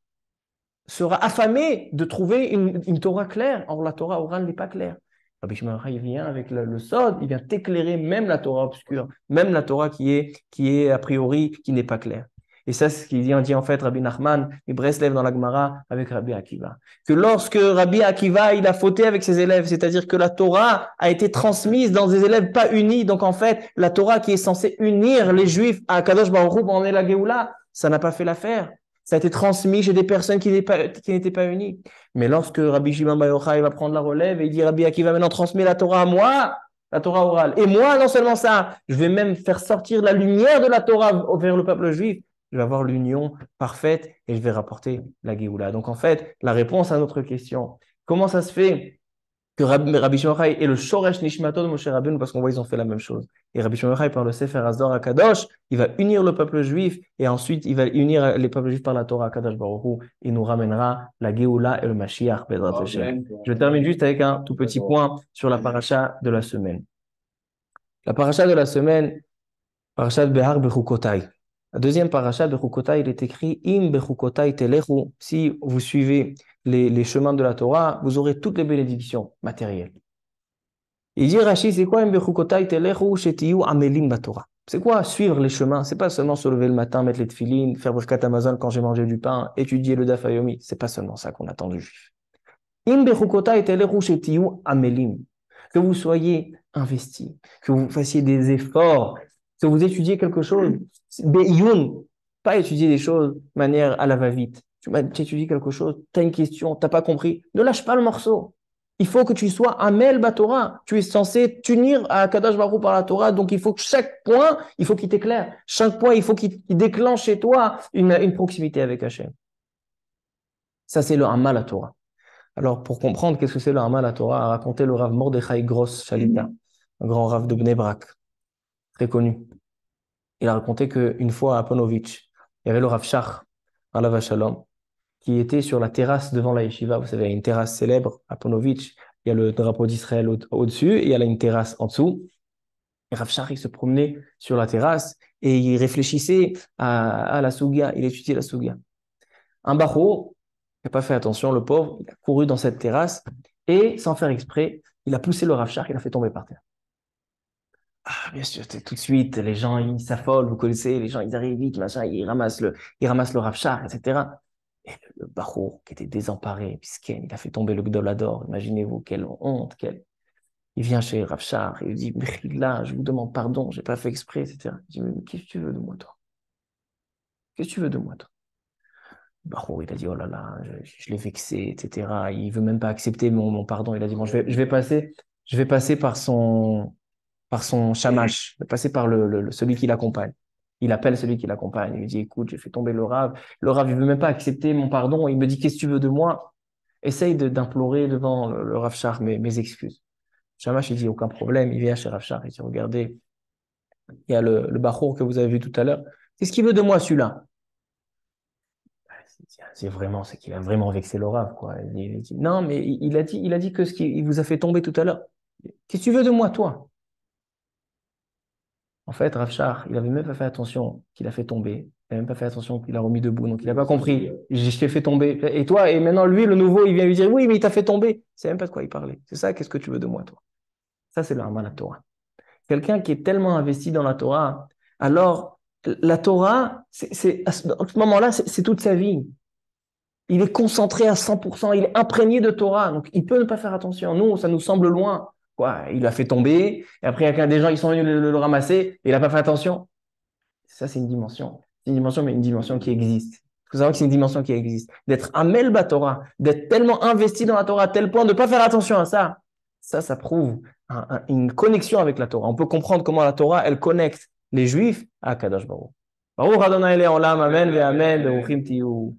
sera affamé de trouver une, Torah claire. Or, la Torah orale n'est pas claire. Rabbi Shimon vient avec le, sod, il vient t'éclairer même la Torah obscure, même la Torah qui est, qui est a priori, qui n'est pas claire. Et ça, c'est ce qu'il dit, en fait Rabbi Nachman, il Breslev dans la Gemara avec Rabbi Akiva. Que lorsque Rabbi Akiva, il a fauté avec ses élèves, c'est-à-dire que la Torah a été transmise dans des élèves pas unis. Donc en fait, la Torah qui est censée unir les Juifs à Kadosh Baruch en est la Géoula, ça n'a pas fait l'affaire. Ça a été transmis chez des personnes qui n'étaient pas, unies. Mais lorsque Rabbi Shimon Bar Yochai va prendre la relève et il dit Rabbi Akiva maintenant transmet la Torah à moi, la Torah orale. Et moi, non seulement ça, je vais même faire sortir la lumière de la Torah vers le peuple juif je vais avoir l'union parfaite et je vais rapporter la Géoula. Donc en fait, la réponse à notre question, comment ça se fait que Rabbi Shemachai et le Shoresh Nishmato de Moshe Rabbeinu, parce qu'on voit ils ont fait la même chose. Et Rabbi Shemachai, par le Sefer Azor à Kadosh, il va unir le peuple juif et ensuite il va unir les peuples juifs par la Torah à Kadosh Baruch Il nous ramènera la Géoula et le Mashiach. Je termine juste avec un tout petit point sur la paracha de la semaine. La paracha de la semaine, paracha de Behar Bechukotai deuxième paracha, Chukotai, il est écrit Im Bechukotai telechu. Si vous suivez les, les, chemins de la Torah, vous aurez toutes les bénédictions matérielles. Il dit Rashi, c'est quoi Im Bechukotai telechu shetiyu amelim Torah ?» C'est quoi suivre les chemins C'est pas seulement se lever le matin, mettre les tefilines, faire vos Amazon quand j'ai mangé du pain, étudier le Dafayomi. C'est pas seulement ça qu'on attend du juif. Im Bechukotai telechu shetiyu amelim. Que vous soyez investi, que vous fassiez des efforts, que vous étudiez quelque chose, Beyoun, pas étudier des choses de manière à la va-vite. Tu étudies quelque chose, tu as une question, tu n'as pas compris. Ne lâche pas le morceau. Il faut que tu sois Amel Batora. Tu es censé t'unir à Kadash Barou par la Torah. Donc, il faut que chaque point, il faut qu'il t'éclaire. Chaque point, il faut qu'il déclenche chez toi une, proximité avec Hachem. Ça, c'est le Amal à Torah. Alors, pour comprendre qu'est-ce que c'est le Hamal à Torah, a raconté le Rav Mordechai Gross Shalita, un grand Rav de Bnebrak, très connu il a raconté qu'une fois à Ponovitch, il y avait le Rav Shach, qui était sur la terrasse devant la yeshiva. Vous savez, il y a une terrasse célèbre à Ponovitch, Il y a le drapeau d'Israël au-dessus et il y a une terrasse en dessous. Et Rav il se promenait sur la terrasse et il réfléchissait à, la Sougia. Il étudiait la Sougia. Un barreau, il n'a pas fait attention, le pauvre, il a couru dans cette terrasse et, sans faire exprès, il a poussé le Rav il l'a fait tomber par terre. Ah, bien sûr, tout de suite, les gens, ils s'affolent, vous connaissez, les gens, ils arrivent vite, machin, ils ramassent le, ils ramassent le rafchar, etc. Et le, le qui était désemparé, puisqu'il a fait tomber le Gdolador, imaginez-vous, quelle honte, quelle... Il vient chez Rafchar, il dit, là, je vous demande pardon, j'ai pas fait exprès, etc. Il dit, mais qu'est-ce que tu veux de moi, toi Qu'est-ce que tu veux de moi, toi barro, il a dit, oh là là, je, l'ai vexé, etc. Il veut même pas accepter mon, pardon. Il a dit, bon, je vais, je vais passer, je vais passer par son, par son shamash, mm-hmm. de passer par le, celui qui l'accompagne. Il appelle celui qui l'accompagne. Il lui dit Écoute, j'ai fait tomber le rave. Le ne veut même pas accepter mon pardon. Il me dit Qu'est-ce que tu veux de moi Essaye d'implorer devant le, le mes, mes, excuses. Shamash, il dit Aucun problème. Il vient chez Rav Il dit Regardez, il y a le, le que vous avez vu tout à l'heure. Qu'est-ce qu'il veut de moi, celui-là c'est vraiment, ce qu'il a vraiment vexé le quoi. non, mais il a dit, il a dit que ce qu'il vous a fait tomber tout à l'heure. Qu'est-ce que tu veux de moi, toi en fait, Rafchar, il n'avait même pas fait attention qu'il a fait tomber. Il n'avait même pas fait attention qu'il a remis debout. Donc, il n'a pas compris. Je t'ai fait tomber. Et toi, et maintenant, lui, le nouveau, il vient lui dire Oui, mais il t'a fait tomber. C'est même pas de quoi il parlait. C'est ça, qu'est-ce que tu veux de moi, toi Ça, c'est le Haman à Torah. Quelqu'un qui est tellement investi dans la Torah, alors la Torah, c'est, à ce moment-là, c'est toute sa vie. Il est concentré à 100%, il est imprégné de Torah, donc il peut ne pas faire attention. Nous, ça nous semble loin. Quoi, il l'a fait tomber, et après, il y a des gens qui sont venus le, ramasser, et il n'a pas fait attention. Ça, c'est une dimension. C'est une dimension, mais une dimension qui existe. Vous savez que c'est une dimension qui existe. D'être amel Torah, d'être tellement investi dans la Torah, à tel point de ne pas faire attention à ça, ça, ça prouve une connexion avec la Torah. On peut comprendre comment la Torah, elle connecte les Juifs à Kadosh Barou. Baruch Adonai Leolam, Amen, Amen,